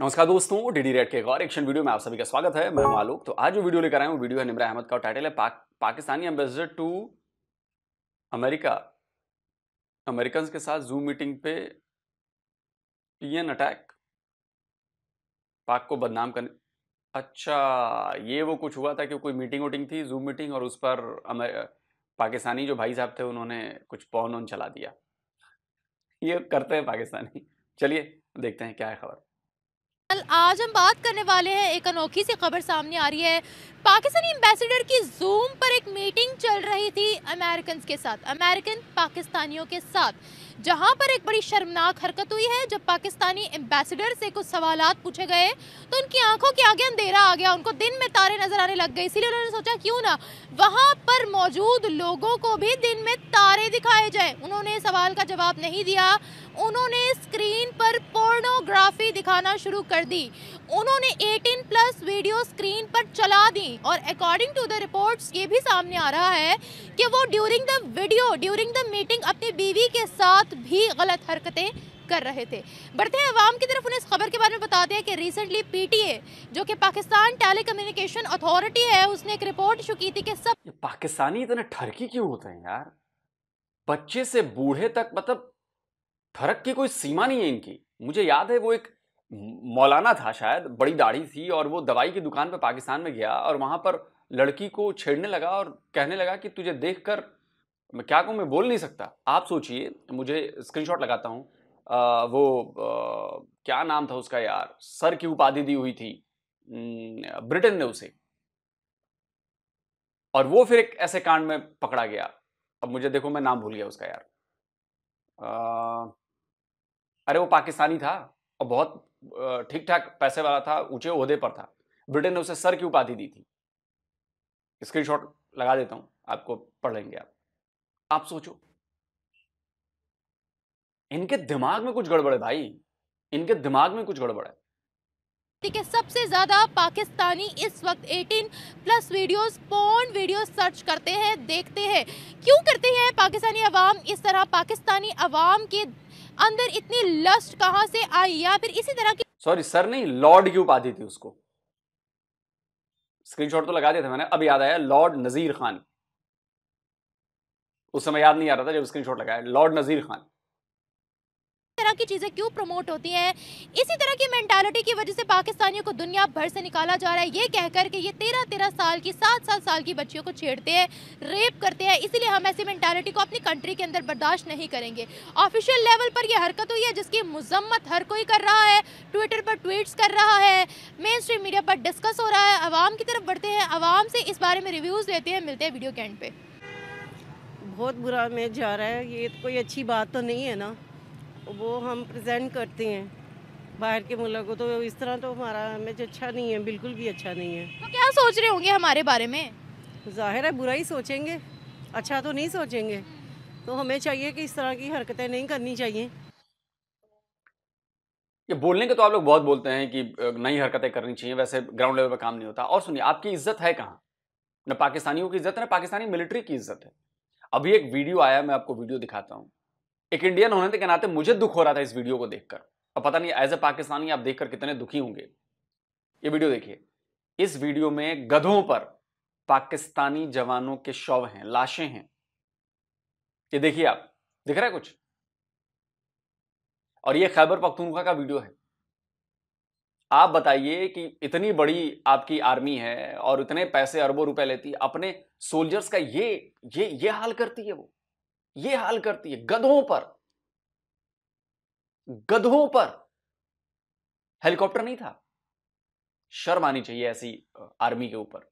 नमस्कार दोस्तों DD red के एक और एक्शन वीडियो में आप सभी का स्वागत है मैं मालूक तो आज जो वीडियो लेकर आया हूँ वीडियो है निमरा अहमद का टाइटल है Pak, Pakistani ambassador to America American के साथ जूम मीटिंग पे पीएन अटैक पाक को बदनाम करने अच्छा ये वो कुछ हुआ था कि कोई मीटिंग वोटिंग थी जूम मीटिंग और उस पर पाकिस्तानी जो भाई साहब थे उन्होंने कुछ पौन ऑन चला दिया ये करते हैं पाकिस्तानी चलिए देखते हैं क्या है खबर आज हम बात करने वाले हैं एक अनोखी सी खबर सामने आ रही है पाकिस्तानी एम्बेसडर की जूम पर एक मीटिंग चल रही थी अमेरिकन के साथ अमेरिकन पाकिस्तानियों के साथ जहां पर एक बड़ी शर्मनाक हरकत हुई है जब पाकिस्तानी एम्बेसडर से कुछ सवाल पूछे गए तो उनकी आंखों के आगे अंधेरा आ गया उनको दिन में तारे नजर आने लग गए इसीलिए उन्होंने सोचा क्यों ना वहां पर मौजूद लोगों को भी दिन में तारे दिखाए जाए उन्होंने सवाल का जवाब नहीं दिया उन्होंने स्क्रीन पर पोर्नोग्राफी दिखाना शुरू कर दी उन्होंने 18 प्लस वीडियो स्क्रीन पर चला दी और अकॉर्डिंग टू द रिपोर्ट्स ये भी सामने आ रहा है कि वो during the video during the meeting अपनी बीवी के साथ भी गलत हरकतें कर रहे थे बढ़ते हैं अवाम की तरफ उन्हें इस खबर के बारे में बताते हैं कि रिसेंटली पीटीए जो कि पाकिस्तान टेली कम्युनिकेशन अथॉरिटी है उसने एक रिपोर्ट शू की थी कि सब पाकिस्तानी इतने ठरकी क्यों होते हैं यार बच्चे से बूढ़े तक मतलब ठरक की कोई सीमा नहीं है इनकी मुझे याद है वो एक मौलाना था शायद बड़ी दाढ़ी थी और वो दवाई की दुकान पर पाकिस्तान में गया और वहाँ पर लड़की को छेड़ने लगा और कहने लगा कि तुझे देख कर मैं क्या कहूँ मैं बोल नहीं सकता आप सोचिए मुझे स्क्रीनशॉट लगाता हूँ वो आ, क्या नाम था उसका यार सर की उपाधि दी हुई थी ब्रिटेन ने उसे और वो फिर एक ऐसे कांड में पकड़ा गया अब मुझे देखो मैं नाम भूल गया उसका यार आ, अरे वो पाकिस्तानी था और बहुत ठीक ठाक पैसे वाला था ऊंचे ओहदे पर था ब्रिटेन ने उसे सर की उपाधि दी थी स्क्रीनशॉट लगा देता हूं आपको पढ़ लेंगे आप आप सोचो इनके दिमाग में कुछ गड़बड़ है भाई इनके दिमाग में कुछ गड़बड़ है ठीक है सबसे ज्यादा पाकिस्तानी इस वक्त 18 plus videos porn videos search करते हैं देखते हैं क्यों करते हैं पाकिस्तानी अवाम इस तरह पाकिस्तानी अवाम के अंदर इतनी लस्ट कहां से आई या फिर इसी तरह की सॉरी सर नहीं लॉर्ड की उपाधि थी उसको स्क्रीनशॉट तो लगा दिया था मैंने अब याद आया लॉर्ड नजीर खान उस समय याद नहीं आ रहा था जब स्क्रीनशॉट लगाया लॉर्ड नजीर खान तरह की चीज़ें क्यों प्रमोट होती हैं इसी तरह की मैंटालिटी की वजह से पाकिस्तानियों को दुनिया भर से निकाला जा रहा है ये कहकर के ये तेरह तेरह साल की सात सात साल की बच्चियों को छेड़ते हैं रेप करते हैं इसीलिए हम ऐसी मैंटालिटी को अपनी कंट्री के अंदर बर्दाश्त नहीं करेंगे ऑफिशियल लेवल पर यह हरकत हुई है जिसकी मजम्मत हर कोई कर रहा है ट्विटर पर ट्वीट्स कर रहा है मेन स्ट्रीम मीडिया पर डिस्कस हो रहा है आवाम की तरफ बढ़ते हैं आवाम से इस बारे में रिव्यूज़ लेते हैं मिलते हैं वीडियो कैंड पे बहुत बुरा मैच जा रहा है ये कोई अच्छी बात तो नहीं है ना वो हम प्रेजेंट करते हैं बाहर के मुल्क को तो इस तरह तो हमारा इमेज अच्छा नहीं है बिल्कुल भी अच्छा नहीं है तो क्या सोच रहे होंगे हमारे बारे में जाहिर है बुरा ही सोचेंगे अच्छा तो नहीं सोचेंगे तो हमें चाहिए कि इस तरह की हरकतें नहीं करनी चाहिए ये बोलने के तो आप लोग बहुत बोलते हैं कि नई हरकतें करनी चाहिए वैसे ग्राउंड लेवल पर काम नहीं होता और सुनिए आपकी इज्जत है कहाँ न पाकिस्तानियों की इज्जत है ना पाकिस्तानी मिलिट्री की इज्जत है अभी एक वीडियो आया मैं आपको वीडियो दिखाता हूँ एक इंडियन होने तो के नाते मुझे दुख हो रहा था इस वीडियो को देखकर अब पता नहीं एज ए पाकिस्तानी आप देखकर कितने दुखी होंगे ये वीडियो देखिए इस वीडियो में गधों पर पाकिस्तानी जवानों के शव हैं लाशें हैं ये देखिए आप दिख रहा है कुछ और ये खैबर पख्तूनखा का वीडियो है आप बताइए कि इतनी बड़ी आपकी आर्मी है और इतने पैसे अरबों रुपए लेती अपने सोल्जर्स का ये ये ये हाल करती है वो ये हाल करती है गधों पर गधों पर हेलीकॉप्टर नहीं था शर्म आनी चाहिए ऐसी आर्मी के ऊपर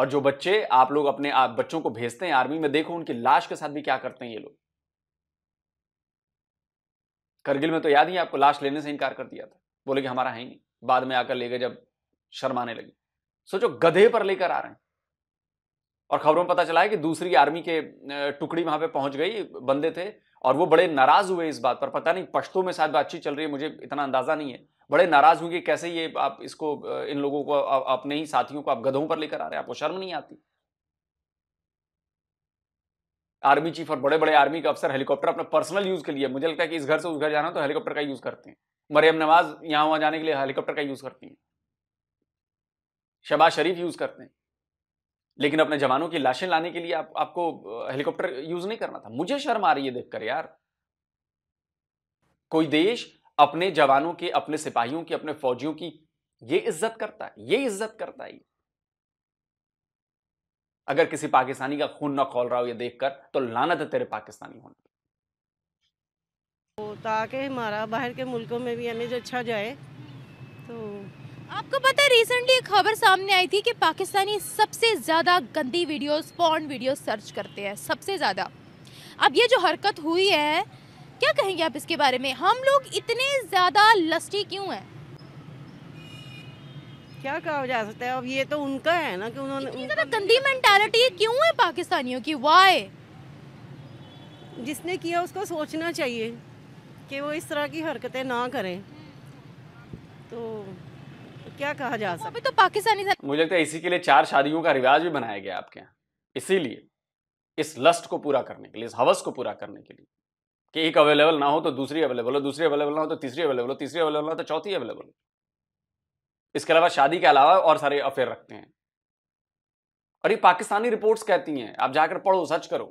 और जो बच्चे आप लोग अपने आप बच्चों को भेजते हैं आर्मी में देखो उनकी लाश के साथ भी क्या करते हैं ये लोग करगिल में तो याद ही आपको लाश लेने से इनकार कर दिया था बोले कि हमारा है ही नहीं बाद में आकर ले गए जब शर्माने लगी सोचो गधे पर लेकर आ रहे हैं और खबरों में पता चला है कि दूसरी आर्मी के टुकड़ी वहां पे पहुंच गई बंदे थे और वो बड़े नाराज हुए इस बात पर पता नहीं पश्तों में शायद बातचीत चल रही है मुझे इतना अंदाजा नहीं है बड़े नाराज हुए कि कैसे ये आप इसको इन लोगों को अपने ही साथियों को आप गधों पर लेकर आ रहे हैं आपको शर्म नहीं आती आर्मी चीफ और बड़े बड़े आर्मी के अफसर हेलीकॉप्टर अपना पर्सनल यूज के लिए मुझे लगता है कि इस घर से उस घर जाना तो हेलीकॉप्टर का यूज करते हैं मरियम नवाज यहां वहां जाने के लिए हेलीकॉप्टर का यूज करती हैं शबाज शरीफ यूज करते हैं लेकिन अपने जवानों की लाशें लाने के लिए आप, आपको हेलीकॉप्टर यूज नहीं करना था मुझे शर्म आ रही है देखकर यार कोई देश अपने जवानों के अपने सिपाहियों की अपने फौजियों की ये इज्जत करता है ये इज्जत करता है अगर किसी पाकिस्तानी का खून ना खोल रहा हो ये देखकर तो लानत है तेरे पाकिस्तानी होने तो ताकि हमारा बाहर के मुल्कों में भी इमेज अच्छा जाए तो आपको पता है रिसेंटली एक खबर सामने आई थी कि पाकिस्तानी सबसे ज़्यादा गंदी वीडियोस पॉर्न वीडियोस सर्च करते हैं सबसे ज़्यादा अब ये जो हरकत हुई है क्या कहेंगे आप इसके बारे में हम लोग इतने ज़्यादा लस्टी क्यों हैं क्या कहा जा सकता है अब ये तो उनका है ना कि उन्होंने ज़्यादा गंदी मेंटालिटी क्यों है पाकिस्तानियों की वाई जिसने किया उसको सोचना चाहिए कि वो इस तरह की हरकतें ना करें तो क्या कहा जा सकता अभी तो पाकिस्तानी मुझे लगता है इसी के लिए चार शादियों का रिवाज भी बनाया गया आपके यहाँ इसीलिए इस लस्ट को पूरा करने के लिए इस हवस को पूरा करने के लिए कि एक अवेलेबल ना हो तो दूसरी अवेलेबल हो दूसरी अवेलेबल ना हो तो तीसरी अवेलेबल हो तीसरी अवेलेबल ना हो तो चौथी अवेलेबल हो इसके अलावा शादी के अलावा और सारे अफेयर रखते हैं और ये पाकिस्तानी रिपोर्ट्स कहती हैं आप जाकर पढ़ो सर्च करो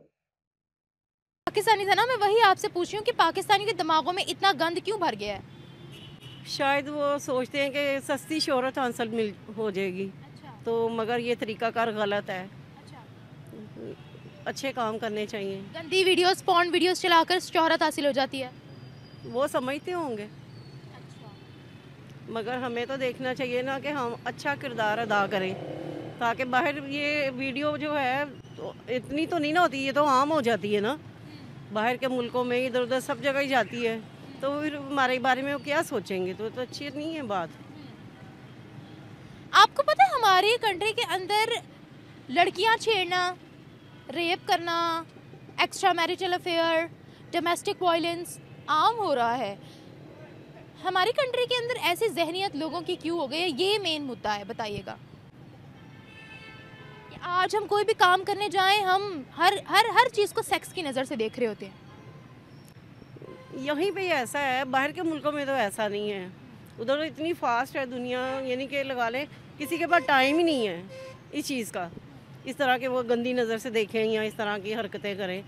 पाकिस्तानी था ना मैं वही आपसे पूछ रही हूँ कि पाकिस्तानी के दिमागों में इतना गंद क्यों भर गया है शायद वो सोचते हैं कि सस्ती शहरत हासिल मिल हो जाएगी अच्छा। तो मगर ये तरीकाकार गलत है अच्छा। अच्छे काम करने चाहिए गंदी वीडियोस पॉन वीडियोस चलाकर शहरत हासिल हो जाती है वो समझते होंगे अच्छा। मगर हमें तो देखना चाहिए ना कि हम अच्छा किरदार अदा करें ताकि बाहर ये वीडियो जो है तो इतनी तो नहीं ना होती ये तो आम हो जाती है ना हम्म। बाहर के मुल्कों में इधर उधर सब जगह ही जाती है तो फिर हमारे बारे में वो क्या सोचेंगे तो, तो अच्छी नहीं है बात हम्म। आपको पता है हमारी कंट्री के अंदर लड़कियां छेड़ना रेप करना extra marital affair domestic violence आम हो रहा है हमारी कंट्री के अंदर ऐसी जहनीत लोगों की क्यों हो गई है ये मेन मुद्दा है बताइएगा आज हम कोई भी काम करने जाएं हम हर हर हर चीज़ को सेक्स की नज़र से देख रहे होते हैं यहीं पे ऐसा है बाहर के मुल्कों में तो ऐसा नहीं है उधर तो इतनी फास्ट है दुनिया यानी कि लगा लें किसी के पास टाइम ही नहीं है इस चीज़ का इस तरह के वो गंदी नज़र से देखें या इस तरह की हरकतें करें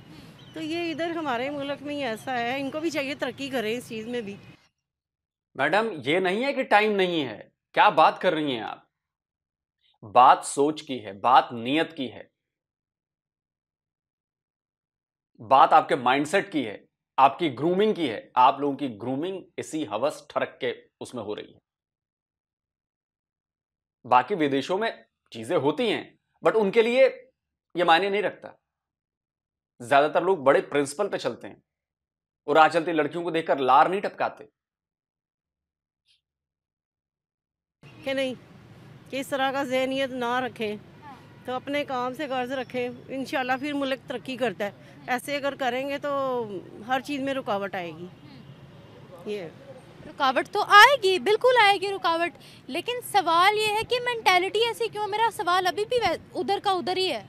तो ये इधर हमारे मुल्क में ही ऐसा है इनको भी चाहिए तरक्की करें इस चीज़ में भी मैडम ये नहीं है कि टाइम नहीं है क्या बात कर रही हैं आप बात सोच की है बात नीयत की है बात आपके माइंडसेट की है आपकी ग्रूमिंग की है आप लोगों की ग्रूमिंग इसी हवस ठरक के उसमें हो रही है बाकी विदेशों में चीजें होती हैं बट उनके लिए यह मायने नहीं रखता ज्यादातर लोग बड़े प्रिंसिपल पे चलते हैं और आ चलती तो लड़कियों को देखकर लार नहीं टपकाते नहीं किस तरह का जहनीत ना रखें तो अपने काम से गर्ज रखें इन फिर मुल्क तरक्की करता है ऐसे अगर करेंगे तो हर चीज़ में रुकावट आएगी हम्म। ये रुकावट तो आएगी बिल्कुल आएगी रुकावट लेकिन सवाल ये है कि मैंटेलिटी ऐसी क्यों मेरा सवाल अभी भी उधर का उधर ही है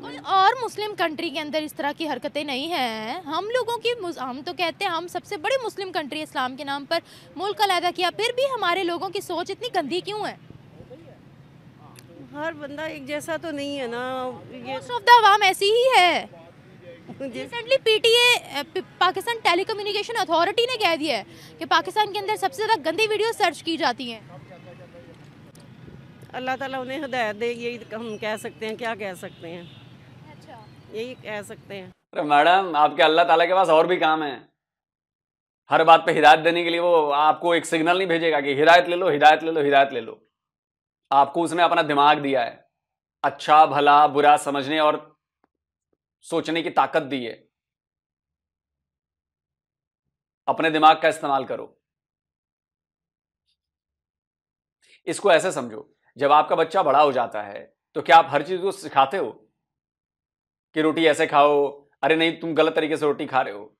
कोई और मुस्लिम कंट्री के अंदर इस तरह की हरकतें नहीं हैं हम लोगों की हम तो कहते हैं हम सबसे बड़ी मुस्लिम कंट्री इस्लाम के नाम पर मुल्क अलहदा किया फिर भी हमारे लोगों की सोच इतनी गंदी क्यों है हर बंदा एक जैसा तो नहीं है ना मोस्ट ऑफ द आवाम ऐसी ही है recently PTA Pakistan telecommunication authority ने कह दिया है कि पाकिस्तान के अंदर सबसे ज़्यादा गंदी वीडियो सर्च की जाती हैं अल्लाह ताला उन्हें हदायत दे यही तो हम कह सकते हैं क्या कह सकते हैं अच्छा यही कह सकते हैं अरे मैडम आपके अल्लाह ताला के पास और भी काम है हर बात पे हिदायत देने के लिए वो आपको एक सिग्नल नहीं भेजेगा कि हिदायत ले लो हिदायत ले लो हिदायत ले लो आपको उसने अपना दिमाग दिया है अच्छा भला बुरा समझने और सोचने की ताकत दी है अपने दिमाग का इस्तेमाल करो इसको ऐसे समझो जब आपका बच्चा बड़ा हो जाता है तो क्या आप हर चीज को सिखाते हो कि रोटी ऐसे खाओ अरे नहीं तुम गलत तरीके से रोटी खा रहे हो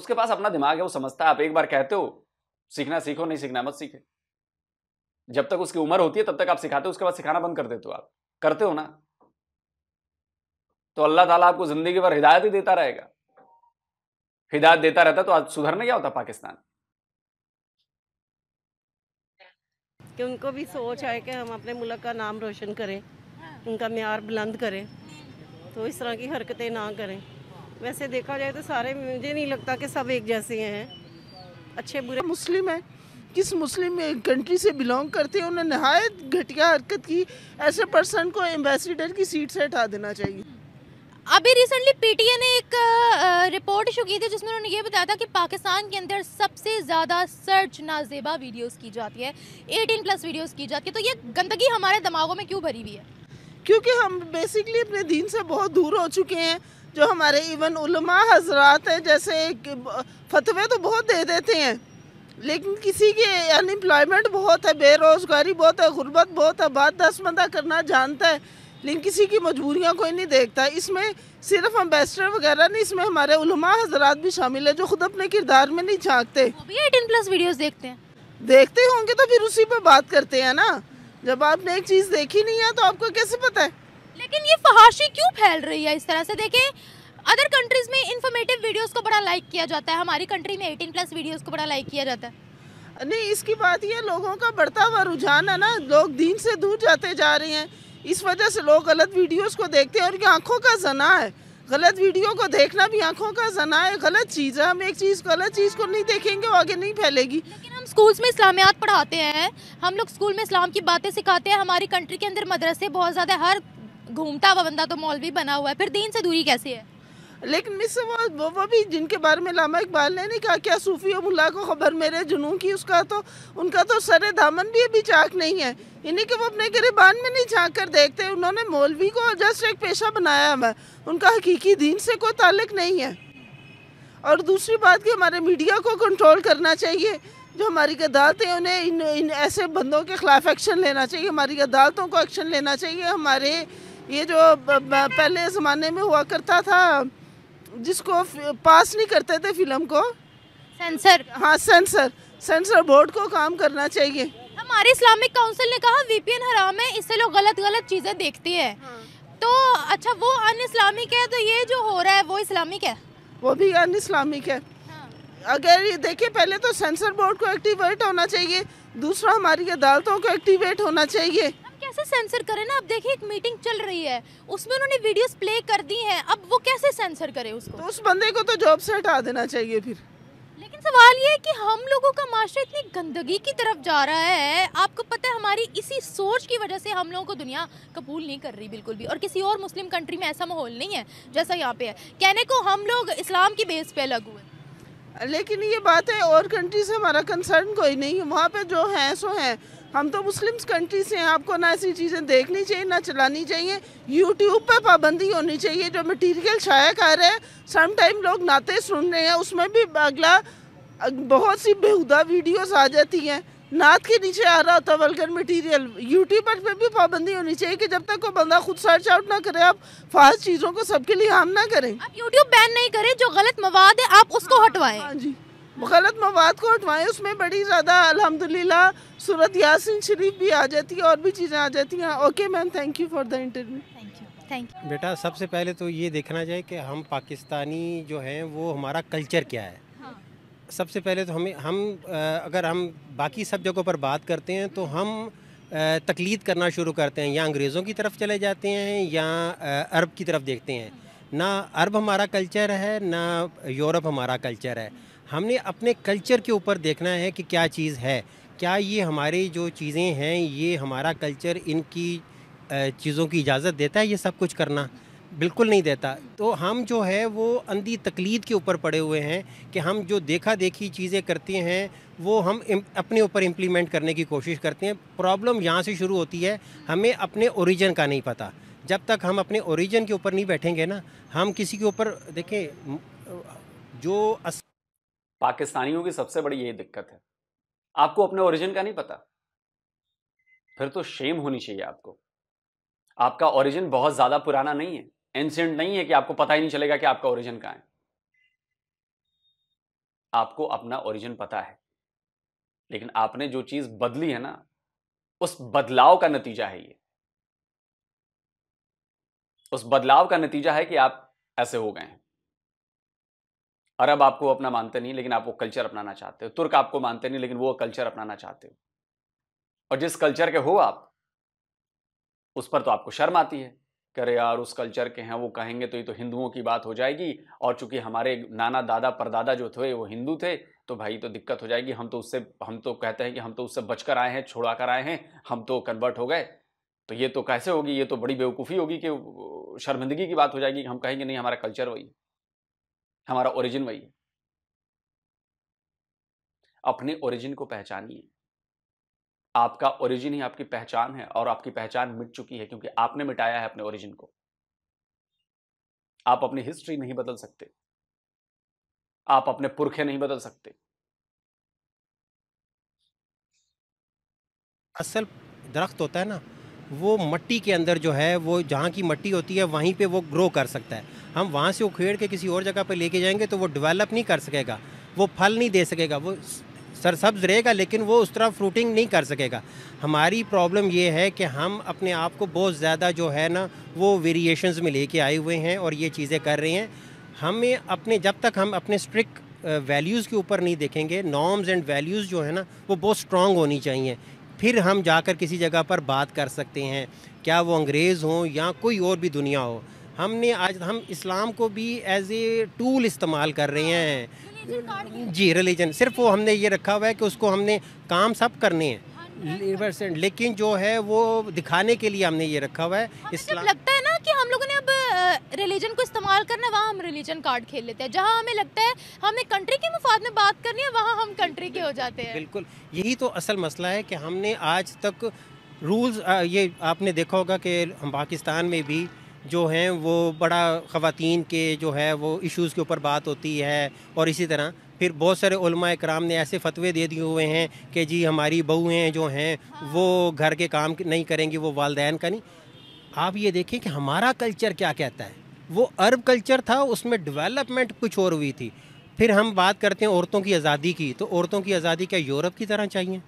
उसके पास अपना दिमाग है वो समझता है आप एक बार कहते हो सीखना सीखो नहीं सीखना मत सीखे जब तक उसकी उम्र होती है तब तक आप सिखाते हो उसके बाद सिखाना बंद कर देते हो आप करते हो ना तो अल्लाह ताला आपको जिंदगी भर हिदायत ही देता रहेगा हिदायत देता रहता तो आज सुधर नहीं होता पाकिस्तान कि उनको भी सोच है कि हम अपने मुल्क का नाम रोशन करें हाँ। उनका मैार बुलंद करें तो इस तरह की हरकतें ना करें वैसे देखा जाए तो सारे मुझे नहीं लगता कि सब एक जैसे हैं अच्छे बुरे मुस्लिम हैं किस मुस्लिम कंट्री से बिलोंग करते हैं उन्होंने नहायत घटिया हरकत की ऐसे पर्सन को एम्बेसडर की सीट से हटा देना चाहिए अभी रिसेंटली पीटीए ने एक रिपोर्ट इशू की थी जिसमें उन्होंने ये बताया था कि पाकिस्तान के अंदर सबसे ज़्यादा सर्च नाजेबा वीडियोस की जाती है 18 प्लस वीडियोस की जाती है तो ये गंदगी हमारे दिमागों में क्यों भरी हुई है क्योंकि हम बेसिकली अपने दीन से बहुत दूर हो चुके हैं जो हमारे इवन उलमा हजरात हैं जैसे फतवे तो बहुत दे देते हैं लेकिन किसी के अनएम्प्लॉयमेंट बहुत है बेरोज़गारी बहुत है गुर्बत बहुत है बात मंदा करना जानता है लेकिन किसी की मजबूरियाँ कोई नहीं देखता इसमें सिर्फ अम्बेसडर वगैरह नहीं इसमें हमारे उलमा हजरात भी शामिल है जो खुद अपने किरदार में नहीं झाँकते देखते हैं देखते होंगे तो फिर उसी पर बात करते हैं ना जब आपने एक चीज़ देखी नहीं है तो आपको कैसे पता है लेकिन ये फहाशी क्यों फैल रही है इस तरह से देखें अदर कंट्रीज में इन्फॉर्मेटिव वीडियोस को बड़ा लाइक किया जाता है हमारी कंट्री में 18 प्लस वीडियोस को बड़ा लाइक किया जाता है नहीं इसकी बात यह लोगों का बढ़ता हुआ रुझान है ना लोग दीन से दूर जाते जा रहे हैं इस वजह से लोग गलत वीडियोज को देखते हैं और ये आँखों का जना है गलत वीडियो को देखना भी आँखों का जना है गलत चीज़ है हम एक चीज़ गलत चीज़ को नहीं देखेंगे वो आगे नहीं फैलेगी लेकिन हम स्कूल्स में इस्लामियात पढ़ाते हैं हम लोग स्कूल में इस्लाम की बातें सिखाते हैं हमारी कंट्री के अंदर मदरसे बहुत ज़्यादा हर घूमता हुआ बंदा तो मौलवी बना हुआ है फिर दीन से दूरी कैसी है लेकिन मिस वो वो भी जिनके बारे में लामा इकबाल ने नहीं कहा क्या सूफी और मुला को खबर मेरे जुनू की उसका तो उनका तो सर दामन भी अभी चाक नहीं है इन्हीं के वो अपने गिरबान में नहीं झाँक कर देखते उन्होंने मौलवी को जस्ट एक पेशा बनाया हुआ उनका हकीकी दीन से कोई ताल्लुक नहीं है और दूसरी बात कि हमारे मीडिया को कंट्रोल करना चाहिए जो हमारी अदालतें उन्हें इन, इन ऐसे बंदों के ख़िलाफ़ एक्शन लेना चाहिए हमारी अदालतों को एक्शन लेना चाहिए हमारे ये जो पहले ज़माने में हुआ करता था जिसको पास नहीं करते थे फिल्म को सेंसर हाँ सेंसर सेंसर बोर्ड को काम करना चाहिए हमारे इस्लामिक काउंसिल ने कहा वीपीएन हराम है इससे लोग गलत गलत चीज़ें देखती है हाँ। तो अच्छा वो अन इस्लामिक है तो ये जो हो रहा है वो इस्लामिक है वो भी अन इस्लामिक है हाँ। अगर ये देखिए पहले तो सेंसर बोर्ड को एक्टिवेट होना चाहिए दूसरा हमारी अदालतों को एक्टिवेट होना चाहिए कैसे सेंसर करें ना अब देखिए एक मीटिंग चल रही है उसमें उन्होंने वीडियोस प्ले कर दी हैं अब वो कैसे सेंसर करे उसको तो उस बंदे को तो जॉब से हटा देना चाहिए फिर लेकिन सवाल ये है कि हम लोगों का माशरा इतनी गंदगी की तरफ जा रहा है आपको पता है हमारी इसी सोच की वजह से हम लोगों को दुनिया कबूल नहीं कर रही बिल्कुल भी और किसी और मुस्लिम कंट्री में ऐसा माहौल नहीं है जैसा यहाँ पे है कहने को हम लोग इस्लाम की बेस पे अलग हुए लेकिन ये बात है और कंट्री से हमारा कंसर्न कोई नहीं है वहाँ पे जो है सो है हम तो मुस्लिम्स कंट्री से हैं आपको ना ऐसी चीज़ें देखनी चाहिए ना चलानी चाहिए यूट्यूब पे पाबंदी होनी चाहिए जो मटेरियल शाया कर रहे हैं समटाइम लोग नाते सुन रहे हैं उसमें भी अगला बहुत सी बेहुदा वीडियोस आ जाती हैं नाथ के नीचे आ रहा होता वल्गर मटेरियल यूट्यूबर पे भी पाबंदी होनी चाहिए कि जब तक कोई बंदा खुद सर्च आउट ना करे आप फास्ट चीज़ों को सबके लिए हम ना करें आप यूट्यूब बैन नहीं करें जो गलत मवाद है आप उसको हाँ, हटवाए हाँ जी गलत मवाद को हटवाएं उसमें बड़ी ज़्यादा अल्हम्दुलिल्लाह सूरत यासिन शरीफ भी आ जाती है और भी चीज़ें आ जाती हैं okay ma'am thank you for the interview बेटा सबसे पहले तो ये देखना चाहिए कि हम पाकिस्तानी जो हैं वो हमारा कल्चर क्या है सबसे पहले तो हमें हम अगर हम बाकी सब जगहों पर बात करते हैं तो हम तकलीद करना शुरू करते हैं या अंग्रेज़ों की तरफ चले जाते हैं या अरब की तरफ देखते हैं ना अरब हमारा कल्चर है ना यूरोप हमारा कल्चर है हमने अपने कल्चर के ऊपर देखना है कि क्या चीज़ है क्या ये हमारी जो चीज़ें हैं ये हमारा कल्चर इनकी चीज़ों की इजाज़त देता है ये सब कुछ करना बिल्कुल नहीं देता तो हम जो है वो अंधी तकलीद के ऊपर पड़े हुए हैं कि हम जो देखा देखी चीज़ें करते हैं वो हम अपने ऊपर इम्प्लीमेंट करने की कोशिश करते हैं प्रॉब्लम यहाँ से शुरू होती है हमें अपने ओरिजिन का नहीं पता जब तक हम अपने ओरिजिन के ऊपर नहीं बैठेंगे ना हम किसी के ऊपर देखें जो अस... पाकिस्तानियों की सबसे बड़ी यही दिक्कत है आपको अपने ओरिजिन का नहीं पता फिर तो शेम होनी चाहिए आपको आपका ओरिजिन बहुत ज़्यादा पुराना नहीं है एंसेंट नहीं है कि आपको पता ही नहीं चलेगा कि आपका ओरिजिन कहाँ है आपको अपना ओरिजिन पता है लेकिन आपने जो चीज बदली है ना उस बदलाव का नतीजा है ये उस बदलाव का नतीजा है कि आप ऐसे हो गए हैं अरब आपको अपना मानते नहीं लेकिन आप वो कल्चर अपनाना चाहते हो तुर्क आपको मानते नहीं लेकिन वो कल्चर अपनाना चाहते हो और जिस कल्चर के हो आप उस पर तो आपको शर्म आती है करे यार उस कल्चर के हैं वो कहेंगे तो ये तो हिंदुओं की बात हो जाएगी और चूंकि हमारे नाना दादा परदादा जो थे वो हिंदू थे तो भाई तो दिक्कत हो जाएगी हम तो उससे हम तो कहते हैं कि हम तो उससे बचकर आए हैं छोड़ा कर आए हैं हम तो कन्वर्ट हो गए तो ये तो कैसे होगी ये तो बड़ी बेवकूफ़ी होगी कि शर्मिंदगी की बात हो जाएगी कि हम कहेंगे नहीं हमारा कल्चर वही है हमारा ओरिजिन वही है अपने ओरिजिन को पहचानिए आपका ओरिजिन ही आपकी पहचान है और आपकी पहचान मिट चुकी है क्योंकि आपने मिटाया है अपने ओरिजिन को आप अपनी हिस्ट्री नहीं बदल सकते आप अपने पुरखे नहीं बदल सकते असल दरख्त होता है ना वो मट्टी के अंदर जो है वो जहाँ की मट्टी होती है वहीं पे वो ग्रो कर सकता है हम वहाँ से उखेड़ के किसी और जगह पे लेके जाएंगे तो वो डेवलप नहीं कर सकेगा वो फल नहीं दे सकेगा वो सरसब्ज रहेगा लेकिन वो उस तरह फ्रूटिंग नहीं कर सकेगा हमारी प्रॉब्लम ये है कि हम अपने आप को बहुत ज़्यादा जो है ना वो वेरिएशंस में लेके आए हुए हैं और ये चीज़ें कर रहे हैं हमें अपने जब तक हम अपने स्ट्रिक्ट वैल्यूज़ के ऊपर नहीं देखेंगे नॉर्म्स एंड वैल्यूज़ जो है ना वो बहुत स्ट्रांग होनी चाहिए फिर हम जाकर किसी जगह पर बात कर सकते हैं क्या वो अंग्रेज़ हों या कोई और भी दुनिया हो हमने आज हम इस्लाम को भी एज ए टूल इस्तेमाल कर रहे हैं जी रिलीजन सिर्फ वो हमने ये रखा हुआ है कि उसको हमने काम सब करने हैं हाँ, हाँ, हाँ। लेकिन जो है वो दिखाने के लिए हमने ये रखा हुआ है इस्लाम लगता है ना कि हम लोगों ने अब रिलीजन को इस्तेमाल करना वहाँ हम रिलीजन कार्ड खेल लेते हैं जहाँ हमें लगता है हमें कंट्री के मफाद में बात करनी है वहाँ हम कंट्री के हो जाते हैं बिल्कुल यही तो असल मसला है कि हमने आज तक रूल्स ये आपने देखा होगा कि हम पाकिस्तान में भी जो हैं वो बड़ा ख़वान के जो है वो इश्यूज़ के ऊपर बात होती है और इसी तरह फिर बहुत सारे कराम ने ऐसे फतवे दे दिए हुए हैं कि जी हमारी बहुएँ जो हैं वो घर के काम नहीं करेंगी वो वालदेन का नहीं आप ये देखें कि हमारा कल्चर क्या कहता है वो अरब कल्चर था उसमें डेवलपमेंट कुछ और हुई थी फिर हम बात करते हैं औरतों की आज़ादी की तो औरतों की आज़ादी क्या यूरोप की तरह चाहिए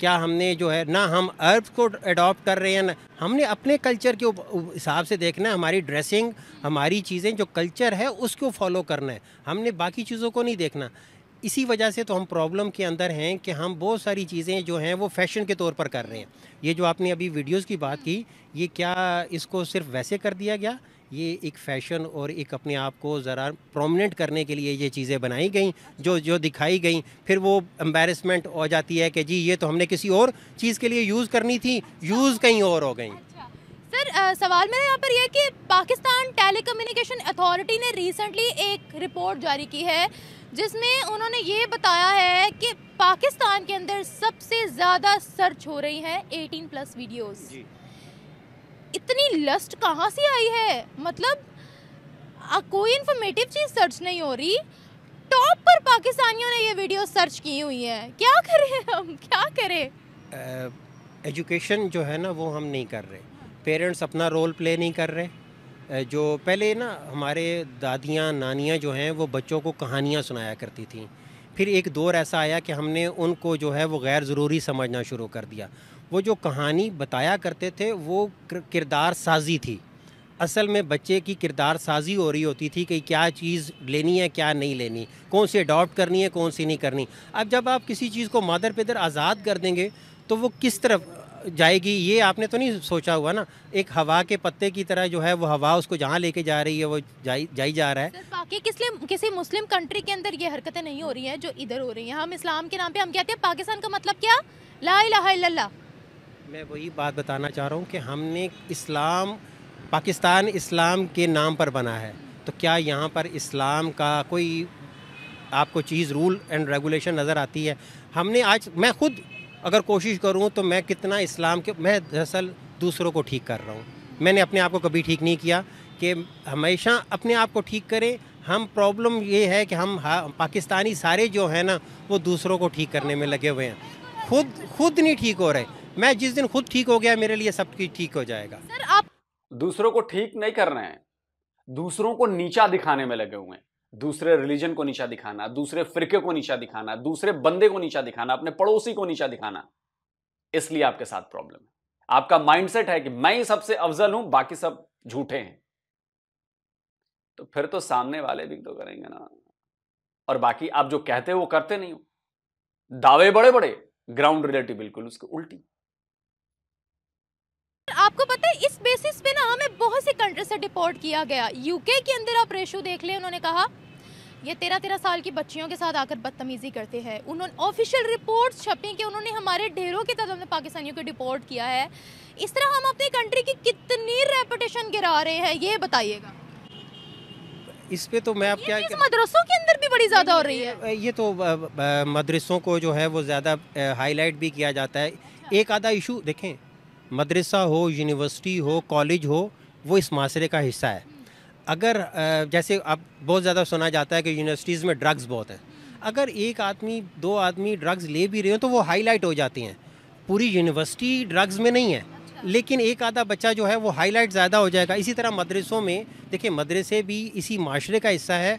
क्या हमने जो है ना हम अर्थ को अडॉप्ट कर रहे हैं ना हमने अपने कल्चर के हिसाब से देखना है हमारी ड्रेसिंग हमारी चीज़ें जो कल्चर है उसको फॉलो करना है हमने बाकी चीज़ों को नहीं देखना इसी वजह से तो हम प्रॉब्लम के अंदर हैं कि हम बहुत सारी चीज़ें जो हैं वो फैशन के तौर पर कर रहे हैं ये जो आपने अभी वीडियोस की बात की ये क्या इसको सिर्फ वैसे कर दिया गया ये एक फैशन और एक अपने आप को ज़रा प्रोमिनेंट करने के लिए ये चीज़ें बनाई गई जो जो दिखाई गई फिर वो एम्बेरसमेंट हो जाती है कि जी ये तो हमने किसी और चीज़ के लिए यूज़ करनी थी यूज़ कहीं और हो गई अच्छा। सर आ, सवाल मेरा यहाँ पर यह कि पाकिस्तान टेलीकम्युनिकेशन अथॉरिटी ने रिसेंटली एक रिपोर्ट जारी की है जिसमें उन्होंने ये बताया है कि पाकिस्तान के अंदर सबसे ज़्यादा सर्च हो रही हैं 18 प्लस वीडियोस जी। इतनी लस्ट कहाँ से आई है मतलब आ, कोई इन्फॉर्मेटिव चीज़ सर्च नहीं हो रही टॉप पर पाकिस्तानियों ने ये वीडियो सर्च की हुई है क्या करें हम क्या करें एजुकेशन जो है ना वो हम नहीं कर रहे पेरेंट्स अपना रोल प्ले नहीं कर रहे जो पहले ना हमारे दादियाँ नानियाँ जो हैं वो बच्चों को कहानियाँ सुनाया करती थी फिर एक दौर ऐसा आया कि हमने उनको जो है वो गैर ज़रूरी समझना शुरू कर दिया वो जो कहानी बताया करते थे वो किरदार साजी थी असल में बच्चे की किरदार साजी हो रही होती थी कि क्या चीज़ लेनी है क्या नहीं लेनी कौन सी अडॉप्ट करनी है कौन सी नहीं करनी अब जब आप किसी चीज़ को मादर पेदर आज़ाद कर देंगे तो वो किस तरफ जाएगी ये आपने तो नहीं सोचा हुआ ना एक हवा के पत्ते की तरह जो है वो हवा उसको जहाँ लेके जा रही है वो जाई जाई जा रहा है बाकी किसलिए किसी मुस्लिम कंट्री के अंदर ये हरकतें नहीं हो रही हैं जो इधर हो रही हैं हम इस्लाम के नाम पे हम कहते हैं पाकिस्तान का मतलब क्या ला इलाहा इल्लल्लाह मैं वही बात बताना चाह रहा हूँ कि हमने इस्लाम पाकिस्तान इस्लाम के नाम पर बना है तो क्या यहाँ पर इस्लाम का कोई आपको चीज़ रूल एंड रेगुलेशन नज़र आती है हमने आज मैं खुद अगर कोशिश करूँ तो मैं कितना इस्लाम के मैं दरअसल दूसरों को ठीक कर रहा हूँ मैंने अपने आप को कभी ठीक नहीं किया कि हमेशा अपने आप को ठीक करें हम प्रॉब्लम ये है कि हम पाकिस्तानी सारे जो हैं ना वो दूसरों को ठीक करने में लगे हुए हैं खुद खुद नहीं ठीक हो रहे मैं जिस दिन खुद ठीक हो गया मेरे लिए सब कुछ ठीक हो जाएगा सर आप दूसरों को ठीक नहीं कर रहे हैं दूसरों को नीचा दिखाने में लगे हुए हैं दूसरे रिलीजन को नीचा दिखाना दूसरे फिरके को नीचा दिखाना दूसरे बंदे को नीचा दिखाना अपने पड़ोसी को नीचा दिखाना इसलिए आपके साथ प्रॉब्लम है आपका माइंडसेट है कि मैं ही सबसे अफजल हूं बाकी सब झूठे हैं तो फिर तो सामने वाले भी तो करेंगे ना और बाकी आप जो कहते हो वो करते नहीं हो दावे बड़े बड़े ग्राउंड रिलेटिव बिल्कुल उसके उल्टी आपको पता है इस बेसिस पे ना हमें बहुत सी कंट्री से डिपोर्ट किया गया यूके के अंदर आप रेशो देख ले उन्होंने कहा ये तेरह तेरह साल की बच्चियों के साथ आकर बदतमीज़ी करते हैं उन्होंने ऑफिशियल रिपोर्ट्स छपी कि उन्होंने हमारे ढेरों की तरफ में पाकिस्तानियों को डिपोर्ट किया है इस तरह हम अपनी कंट्री की कितनी रेपुटेशन गिरा रहे हैं ये बताइएगा इस पे तो मैं आप क्या मदरसों के अंदर भी बड़ी ज़्यादा हो रही है ये तो मदरसों को जो है वो ज़्यादा हाईलाइट भी किया जाता है अच्छा। एक आधा इशू देखें मदरसा हो यूनिवर्सिटी हो कॉलेज हो वो इस माशरे का हिस्सा है अगर जैसे अब बहुत ज़्यादा सुना जाता है कि यूनिवर्सिटीज़ में ड्रग्स बहुत हैं अगर एक आदमी दो आदमी ड्रग्स ले भी रहे हो तो वो हाईलाइट हो जाती हैं पूरी यूनिवर्सिटी ड्रग्स में नहीं है लेकिन एक आधा बच्चा जो है वो हाईलाइट ज़्यादा हो जाएगा इसी तरह मदरसों में देखिए मदरसे भी इसी माशरे का हिस्सा है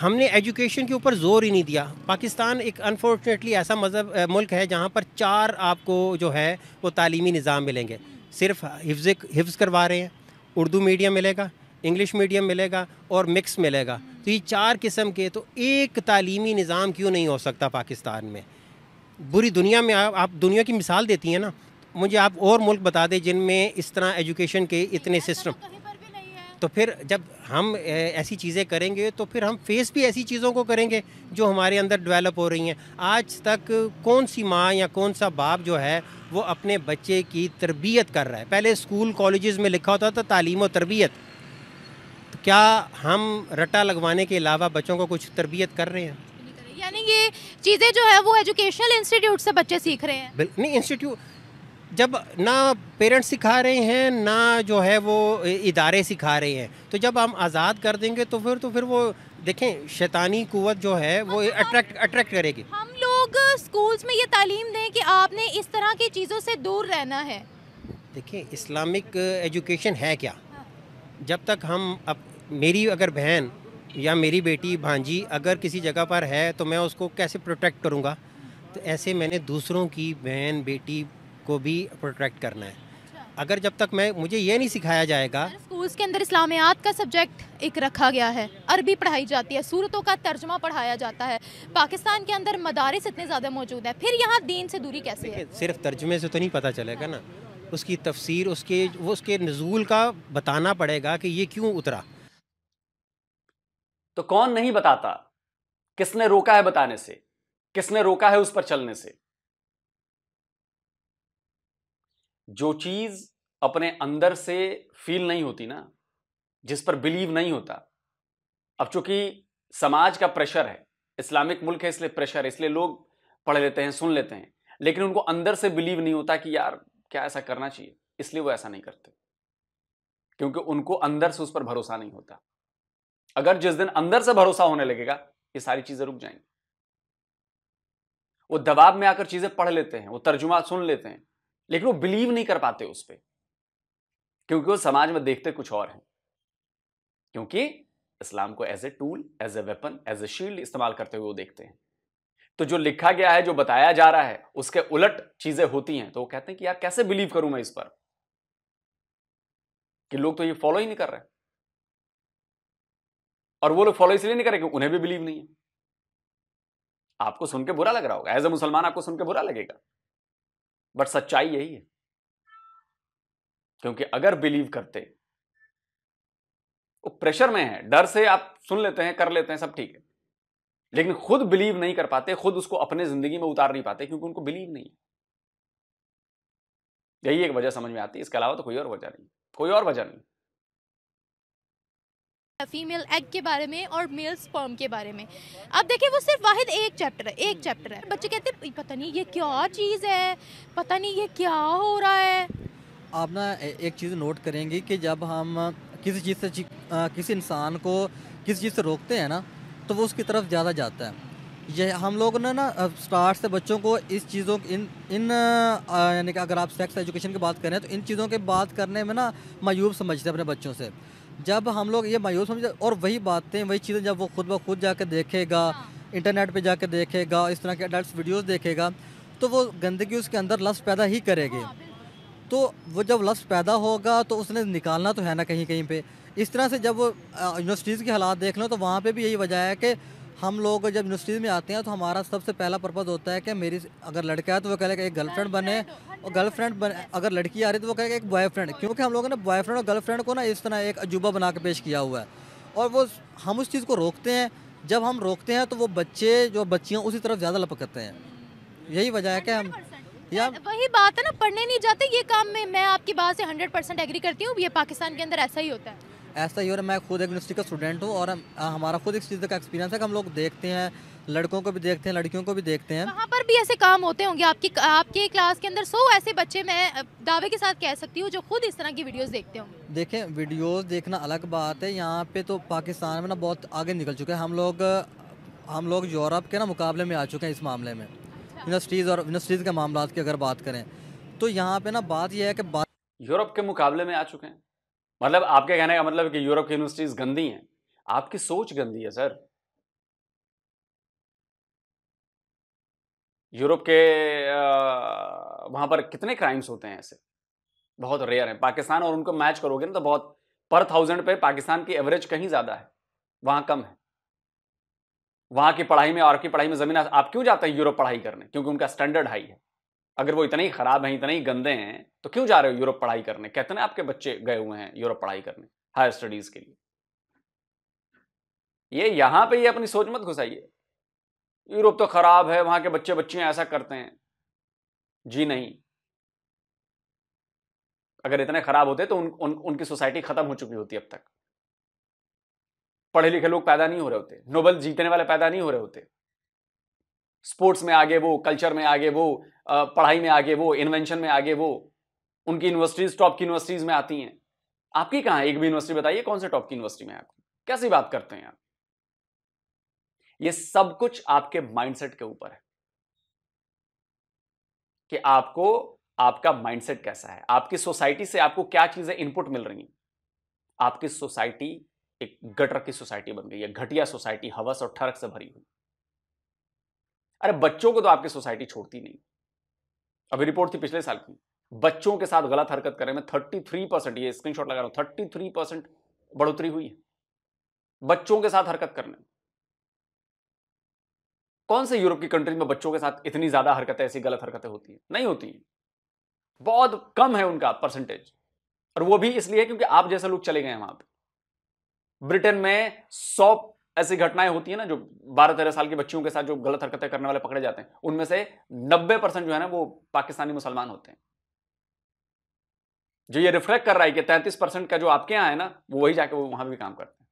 हमने एजुकेशन के ऊपर ज़ोर ही नहीं दिया पाकिस्तान एक अनफॉर्चुनेटली ऐसा मज़हब मुल्क है जहाँ पर चार आपको जो है वो तालीमी निज़ाम मिलेंगे सिर्फ हिफ्ज़ हिफ्ज़ करवा रहे हैं उर्दू मीडियम मिलेगा इंग्लिश मीडियम मिलेगा और मिक्स मिलेगा तो ये चार किस्म के तो एक तालीमी निज़ाम क्यों नहीं हो सकता पाकिस्तान में बुरी दुनिया में आप, आप दुनिया की मिसाल देती हैं ना मुझे आप और मुल्क बता दें जिनमें इस तरह एजुकेशन के इतने सिस्टम तो फिर जब हम ऐसी चीज़ें करेंगे तो फिर हम फेस भी ऐसी चीज़ों को करेंगे जो हमारे अंदर डेवलप हो रही हैं आज तक कौन सी माँ या कौन सा बाप जो है वो अपने बच्चे की तरबियत कर रहा है पहले स्कूल कॉलेज़ में लिखा होता था तालीम और तरबियत तो क्या हम रट्टा लगवाने के अलावा बच्चों को कुछ तरबियत कर रहे हैं यानी ये चीज़ें जो है वो एजुकेशनल इंस्टीट्यूट से बच्चे सीख रहे हैं नहीं इंस्टीट्यूट जब ना पेरेंट्स सिखा रहे हैं ना जो है वो इदारे सिखा रहे हैं तो जब हम आज़ाद कर देंगे तो फिर तो फिर वो देखें शैतानी क़ुत जो है वो अट्रैक्ट अट्रैक्ट करेगी हम लोग स्कूल्स में ये तालीम दें कि आपने इस तरह की चीज़ों से दूर रहना है देखिए इस्लामिक एजुकेशन है क्या हाँ। जब तक हम अब मेरी अगर बहन या मेरी बेटी भांजी अगर किसी जगह पर है तो मैं उसको कैसे प्रोटेक्ट करूँगा तो ऐसे मैंने दूसरों की बहन बेटी को भी प्रोटेक्ट करना है अगर जब तक मैं मुझे ये नहीं सिखाया जाएगा स्कूल्स के अंदर इस्लामियात का सब्जेक्ट एक रखा गया है अरबी पढ़ाई जाती है सूरतों का तर्जमा पढ़ाया जाता है पाकिस्तान के अंदर मदारस इतने ज़्यादा मौजूद हैं फिर यहाँ दीन से दूरी कैसे है सिर्फ तर्जमे से तो नहीं पता चलेगा ना उसकी तफसीर उसके वो उसके नजूल का बताना पड़ेगा कि ये क्यों उतरा तो कौन नहीं बताता किसने रोका है बताने से किसने रोका है उस पर चलने से जो चीज़ अपने अंदर से फील नहीं होती ना जिस पर बिलीव नहीं होता अब चूंकि समाज का प्रेशर है इस्लामिक मुल्क है इसलिए प्रेशर है इसलिए लोग पढ़ लेते हैं सुन लेते हैं लेकिन उनको अंदर से बिलीव नहीं होता कि यार क्या ऐसा करना चाहिए इसलिए वो ऐसा नहीं करते क्योंकि उनको अंदर से उस पर भरोसा नहीं होता अगर जिस दिन अंदर से भरोसा होने लगेगा ये सारी चीजें रुक जाएंगी वो दबाव में आकर चीजें पढ़ लेते हैं वो तर्जुमा सुन लेते हैं लेकिन वो बिलीव नहीं कर पाते उस पर क्योंकि वो समाज में देखते कुछ और हैं क्योंकि इस्लाम को as a tool as a weapon as a shield इस्तेमाल करते हुए वो देखते हैं तो जो लिखा गया है जो बताया जा रहा है उसके उलट चीजें होती हैं तो वो कहते हैं कि यार कैसे बिलीव करूं मैं इस पर कि लोग तो ये फॉलो ही नहीं कर रहे और वो लोग फॉलो इसलिए नहीं कर रहे कि उन्हें भी बिलीव नहीं है आपको सुन के बुरा लग रहा होगा एज ए मुसलमान आपको सुन के बुरा लगेगा बट सच्चाई यही है क्योंकि अगर बिलीव करते वो प्रेशर में है डर से आप सुन लेते हैं कर लेते हैं सब ठीक है लेकिन खुद बिलीव नहीं कर पाते खुद उसको अपने जिंदगी में उतार नहीं पाते क्योंकि उनको बिलीव नहीं है यही एक वजह समझ में आती है इसके अलावा तो कोई और वजह नहीं कोई और वजह नहीं फीमेल एग के बारे में और मेल स्पर्म के बारे में अब देखिए वो सिर्फ वाहिद एक चैप्टर है एक चैप्टर है बच्चे कहते हैं पता नहीं ये क्या चीज़ है पता नहीं ये क्या हो रहा है आप ना एक चीज़ नोट करेंगी कि जब हम किसी चीज़ से किसी इंसान को किसी चीज़ से रोकते हैं ना तो वो उसकी तरफ ज़्यादा जाता है ये हम लोग ना ना स्टार्ट से बच्चों को इस चीज़ों इन इन यानी कि अगर आप सेक्स एजुकेशन की बात करें तो इन चीज़ों के बात करने में ना मायूब समझते हैं अपने बच्चों से जब हम लोग ये मायूस समझ और वही बातें वही चीज़ें जब वो खुद ब खुद जाके देखेगा हाँ। इंटरनेट पे जाके देखेगा इस तरह के अडल्ट वीडियोस देखेगा तो वो गंदगी उसके अंदर लफ्स पैदा ही करेगी हाँ, तो वो जब लफ्स पैदा होगा तो उसने निकालना तो है ना कहीं कहीं पर इस तरह से जब वो यूनिवर्सिटीज़ के हालात देख लें तो वहाँ पर भी यही वजह है कि हम लोग जब यूनिवर्सिटी में आते हैं तो हमारा सबसे पहला पर्पज़ होता है कि मेरी अगर लड़का है तो वो कह एक गर्लफ्रेंड बने और गर्लफ्रेंड बने अगर लड़की आ रही है तो वो कह एक बॉयफ्रेंड क्योंकि हम लोगों ने बॉयफ्रेंड और गर्लफ्रेंड को ना इस तरह एक अजूबा बना के पेश किया हुआ है और वो हम उस चीज़ को रोकते हैं जब हम रोकते हैं तो वो बच्चे जो बच्चियाँ उसी तरफ ज़्यादा लपकते हैं यही वजह है कि हम या वही बात है ना पढ़ने नहीं जाते ये काम में मैं आपकी बात से हंड्रेड परसेंट एग्री करती हूँ ये पाकिस्तान के अंदर ऐसा ही होता है ऐसा ही हो रहा है मैं खुद एक यूनिवर्सिटी का स्टूडेंट हूँ और हमारा खुद इस चीज़ का एक्सपीरियंस है कि हम लोग देखते हैं लड़कों को भी देखते हैं लड़कियों को भी देखते हैं वहाँ पर भी ऐसे काम होते होंगे आपकी आपके क्लास के अंदर सौ ऐसे बच्चे मैं दावे के साथ कह सकती हूँ जो खुद इस तरह की वीडियोस देखते होंगे देखें वीडियोस देखना अलग बात है यहाँ पे तो पाकिस्तान में ना बहुत आगे निकल चुके हैं हम लोग हम लोग यूरोप के ना मुकाबले में आ चुके हैं इस मामले में यूनिवर्सिटीज़ अच्छा। और यूनिवर्सिटीज़ के मामला की अगर बात करें तो यहाँ पे ना बात यह है कि यूरोप के मुकाबले में आ चुके हैं मतलब आपके कहने का मतलब कि यूरोप की यूनिवर्सिटीज गंदी हैं आपकी सोच गंदी है सर यूरोप के वहां पर कितने क्राइम्स होते हैं ऐसे बहुत रेयर हैं पाकिस्तान और उनको मैच करोगे ना तो बहुत पर थाउजेंड पे पाकिस्तान की एवरेज कहीं ज़्यादा है वहां कम है वहां की पढ़ाई में और की पढ़ाई में ज़मीन आप क्यों जाते हैं यूरोप पढ़ाई करने क्योंकि उनका स्टैंडर्ड हाई है अगर वो इतने ही खराब हैं इतने ही गंदे हैं तो क्यों जा रहे हो यूरोप पढ़ाई करने कहते ना आपके बच्चे गए हुए हैं यूरोप पढ़ाई करने हायर स्टडीज के लिए ये यहां पे ये अपनी सोच मत घुसाइए यूरोप तो खराब है वहां के बच्चे बच्चे ऐसा करते हैं जी नहीं अगर इतने खराब होते तो उन, उन, उनकी सोसाइटी खत्म हो चुकी होती अब तक पढ़े लिखे लोग पैदा नहीं हो रहे होते नोबल जीतने वाले पैदा नहीं हो रहे होते स्पोर्ट्स में आगे वो कल्चर में आगे वो पढ़ाई में आगे वो इन्वेंशन में आगे वो उनकी यूनिवर्सिटीज टॉप की यूनिवर्सिटीज में आती हैं आपकी कहां एक भी यूनिवर्सिटी बताइए कौन से टॉप की यूनिवर्सिटी में आपको कैसी बात करते हैं आप ये सब कुछ आपके माइंडसेट के ऊपर है कि आपको आपका माइंडसेट कैसा है आपकी सोसाइटी से आपको क्या चीजें इनपुट मिल रही हैं आपकी सोसाइटी एक गटर की सोसाइटी बन गई है घटिया सोसाइटी हवस और ठरक से भरी हुई अरे बच्चों को तो आपकी सोसाइटी छोड़ती नहीं अभी रिपोर्ट थी पिछले साल की बच्चों के साथ गलत हरकत करने में थर्टी थ्री परसेंट ये स्क्रीनशॉट लगा रहा हूं थर्टी थ्री परसेंट बढ़ोतरी हुई है बच्चों के साथ हरकत करने कौन से यूरोप की कंट्रीज में बच्चों के साथ इतनी ज्यादा हरकतें ऐसी गलत हरकतें होती है नहीं होती है बहुत कम है उनका परसेंटेज और वो भी इसलिए क्योंकि आप जैसे लोग चले गए हैं वहां पर ब्रिटेन में सौ ऐसी घटनाएं होती है ना जो बारह तेरह साल के बच्चियों के साथ जो गलत हरकतें करने वाले पकड़े जाते हैं उनमें से नब्बे परसेंट जो है ना वो पाकिस्तानी मुसलमान होते हैं जो ये रिफ्लेक्ट कर रहा है कि तैंतीस परसेंट का जो आपके यहां है ना वो वही जाके वो वहां भी काम करते हैं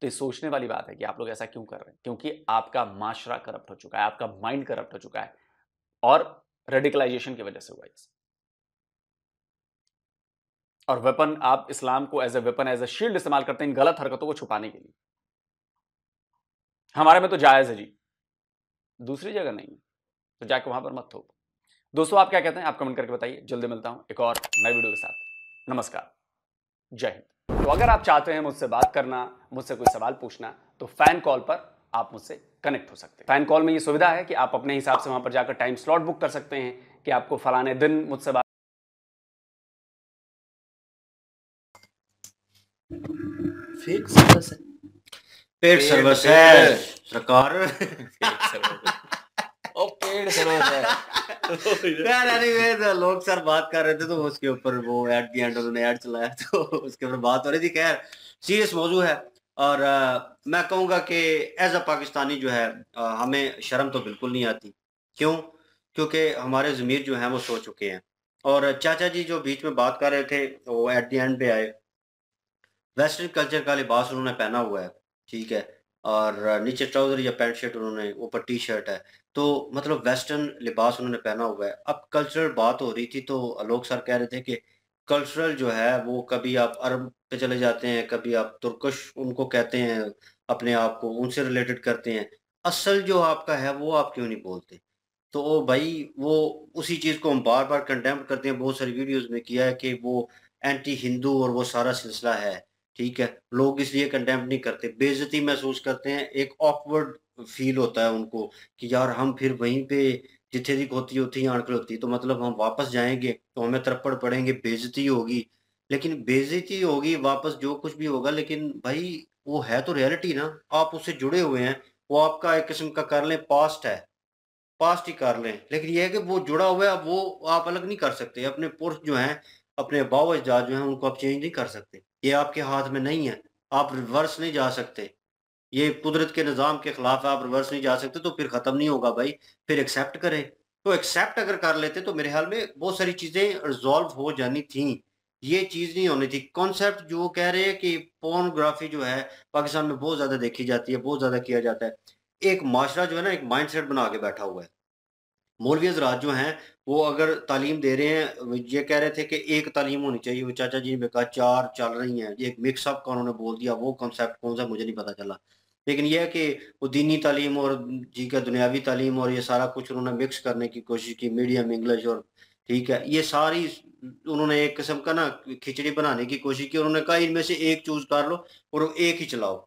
तो ये सोचने वाली बात है कि आप लोग ऐसा क्यों कर रहे हैं क्योंकि आपका माशरा करप्ट हो चुका है आपका माइंड करप्ट हो चुका है और रेडिकलाइजेशन की वजह से हुआ है और वेपन आप इस्लाम को as a weapon as a shield इस्तेमाल करते हैं इन गलत हरकतों को छुपाने के लिए हमारे में तो जायज़ है जी दूसरी जगह नहीं है तो जाके वहां पर मत थोप दोस्तों आप क्या कहते हैं आप कमेंट करके बताइए जल्दी मिलता हूं एक और नए वीडियो के साथ नमस्कार जय हिंद तो अगर आप चाहते हैं मुझसे बात करना मुझसे कोई सवाल पूछना तो फैन कॉल पर आप मुझसे कनेक्ट हो सकते हैं फैन कॉल में यह सुविधा है कि आप अपने हिसाब से वहां पर जाकर टाइम स्लॉट बुक कर सकते हैं कि आपको फलाने दिन मुझसे फेक सर्विस है पेड सर्विस है सरकार लोग सर बात कर रहे थे तो उसके ऊपर वो एट दी एंड उन्होंने एड चलाया तो उसके ऊपर बात हो रही थी खैर सीरियस मौजू है और आ, मैं कहूँगा कि एज अ पाकिस्तानी जो है आ, हमें शर्म तो बिल्कुल नहीं आती क्यों क्योंकि हमारे ज़मीर जो हैं वो सो चुके हैं और चाचा जी जो बीच में बात कर रहे थे वो एट दी एंड पे आए वेस्टर्न कल्चर का लिबास उन्होंने पहना हुआ है ठीक है और नीचे ट्राउज़र या पैंट शर्ट उन्होंने ऊपर टी शर्ट है तो मतलब वेस्टर्न लिबास उन्होंने पहना हुआ है अब कल्चरल बात हो रही थी तो लोग सर कह रहे थे कि कल्चरल जो है वो कभी आप अरब पे चले जाते हैं कभी आप तुर्कश उनको कहते हैं अपने आप को उनसे रिलेटेड करते हैं असल जो आपका है वो आप क्यों नहीं बोलते तो ओ भाई वो उसी चीज़ को हम बार बार कंटेम्प करते हैं बहुत सारी वीडियोज में किया है कि वो एंटी हिंदू और वो सारा सिलसिला है ठीक है लोग इसलिए कंटेम्प नहीं करते बेजती महसूस करते हैं एक ऑकवर्ड फील होता है उनको कि यार हम फिर वहीं पे जिथे दी होती होती अड़कल होती तो मतलब हम वापस जाएंगे तो हमें तरपड़ पड़ेंगे बेजती होगी लेकिन बेजती होगी वापस जो कुछ भी होगा लेकिन भाई वो है तो रियलिटी ना आप उससे जुड़े हुए हैं वो आपका एक किस्म का कर लें पास्ट है पास्ट ही कर लें लेकिन यह है कि वो जुड़ा हुआ है वो आप अलग नहीं कर सकते अपने पुरुष जो हैं अपने बाव अजदाद जो हैं उनको आप चेंज नहीं कर सकते ये आपके हाथ में नहीं है आप रिवर्स नहीं जा सकते ये कुदरत के निज़ाम के खिलाफ आप रिवर्स नहीं जा सकते तो फिर ख़त्म नहीं होगा भाई फिर एक्सेप्ट करें तो एक्सेप्ट अगर कर लेते तो मेरे ख्याल में बहुत सारी चीज़ें रिजॉल्व हो जानी थी ये चीज़ नहीं होनी थी कॉन्सेप्ट जो कह रहे हैं कि पोर्नोग्राफी जो है पाकिस्तान में बहुत ज़्यादा देखी जाती है बहुत ज़्यादा किया जाता है एक माशरा जो है ना एक सेट बना के बैठा हुआ है मौलवी हजरात जो हैं वो अगर तालीम दे रहे हैं ये कह रहे थे कि एक तालीम होनी चाहिए वो चाचा जी ने कहा चार चल रही हैं एक मिक्सअप का उन्होंने बोल दिया वो कंसेप्ट कौन सा मुझे नहीं पता चला लेकिन यह है कि वो दीनी तालीम और जी का दुनियावी तालीम और ये सारा कुछ उन्होंने मिक्स करने की कोशिश की मीडियम इंग्लिश और ठीक है ये सारी उन्होंने एक किस्म का ना खिचड़ी बनाने की कोशिश की उन्होंने कहा इनमें से एक चूज कर लो और एक ही चलाओ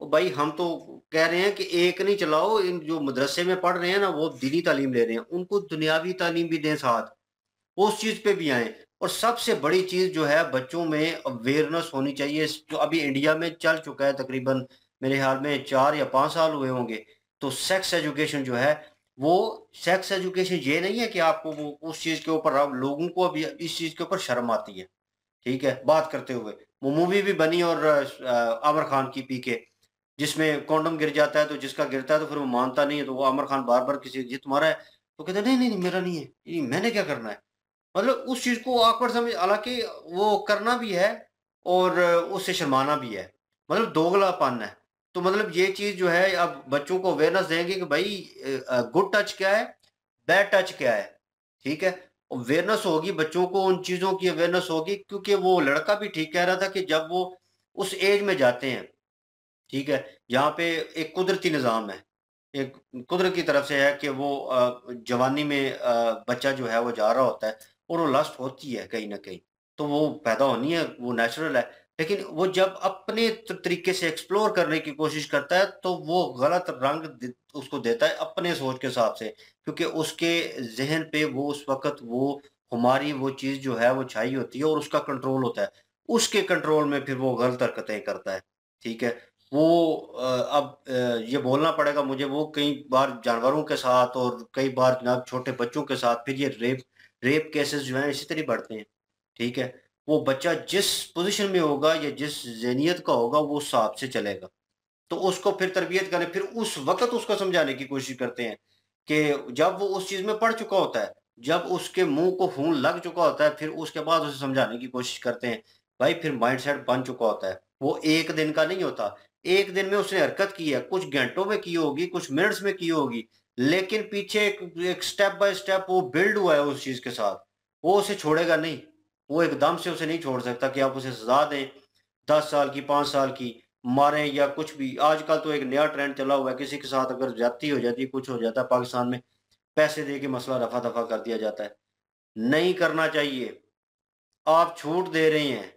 तो भाई हम तो कह रहे हैं कि एक नहीं चलाओ इन जो मदरसे में पढ़ रहे हैं ना वो दीनी तालीम ले रहे हैं उनको दुनियावी तालीम भी दें साथ उस चीज़ पे भी आए और सबसे बड़ी चीज़ जो है बच्चों में अवेयरनेस होनी चाहिए जो अभी इंडिया में चल चुका है तकरीबन मेरे ख्याल में चार या पाँच साल हुए होंगे तो सेक्स एजुकेशन जो है वो सेक्स एजुकेशन ये नहीं है कि आपको वो उस चीज़ के ऊपर लोगों को अभी इस चीज़ के ऊपर शर्म आती है ठीक है बात करते हुए वो मूवी भी बनी और आमिर खान की पी के जिसमें कॉन्डम गिर जाता है तो जिसका गिरता है तो फिर वो मानता नहीं है तो वो आमर खान बार बार किसी ये तुम्हारा है तो कहते नहीं नहीं नहीं मेरा नहीं है नहीं, मैंने क्या करना है मतलब उस चीज़ को आकवर्ड समझ हालांकि वो करना भी है और उससे शर्माना भी है मतलब दोगला पाना है तो मतलब ये चीज़ जो है अब बच्चों को अवेयरनेस देंगे कि भाई गुड टच क्या है बैड टच क्या है ठीक है अवेयरनेस होगी बच्चों को उन चीज़ों की अवेयरनेस होगी क्योंकि वो लड़का भी ठीक कह रहा था कि जब वो उस एज में जाते हैं ठीक है यहाँ पे एक कुदरती निज़ाम है एक कुदरत की तरफ से है कि वो जवानी में बच्चा जो है वो जा रहा होता है और वो लस्ट होती है कहीं ना कहीं तो वो पैदा होनी है वो नेचुरल है लेकिन वो जब अपने तरीके से एक्सप्लोर करने की कोशिश करता है तो वो गलत रंग उसको देता है अपने सोच के हिसाब से क्योंकि उसके जहन पे वो उस वक्त वो हमारी वो चीज़ जो है वो छाई होती है और उसका कंट्रोल होता है उसके कंट्रोल में फिर वो गलत हरकतें करता है ठीक है वो अब ये बोलना पड़ेगा मुझे वो कई बार जानवरों के साथ और कई बार जनाब छोटे बच्चों के साथ फिर ये रेप रेप केसेस जो हैं इसी तरह बढ़ते हैं ठीक है वो बच्चा जिस पोजीशन में होगा या जिस जहनीत का होगा वो हिसाब से चलेगा तो उसको फिर तरबियत करें फिर उस वक्त उसको समझाने की कोशिश करते हैं कि जब वो उस चीज़ में पड़ चुका होता है जब उसके मुंह को खून लग चुका होता है फिर उसके बाद उसे समझाने की कोशिश करते हैं भाई फिर सेट बन चुका होता है वो एक दिन का नहीं होता एक दिन में उसने हरकत की है कुछ घंटों में की होगी कुछ मिनट्स में की होगी लेकिन पीछे एक, एक स्टेप बाय स्टेप वो बिल्ड हुआ है उस चीज के साथ वो उसे छोड़ेगा नहीं वो एकदम से उसे नहीं छोड़ सकता कि आप उसे सजा दें दस साल की पांच साल की मारें या कुछ भी आजकल तो एक नया ट्रेंड चला हुआ है किसी के साथ अगर जाती हो जाती कुछ हो जाता है पाकिस्तान में पैसे दे के मसला रफा दफा कर दिया जाता है नहीं करना चाहिए आप छूट दे रहे हैं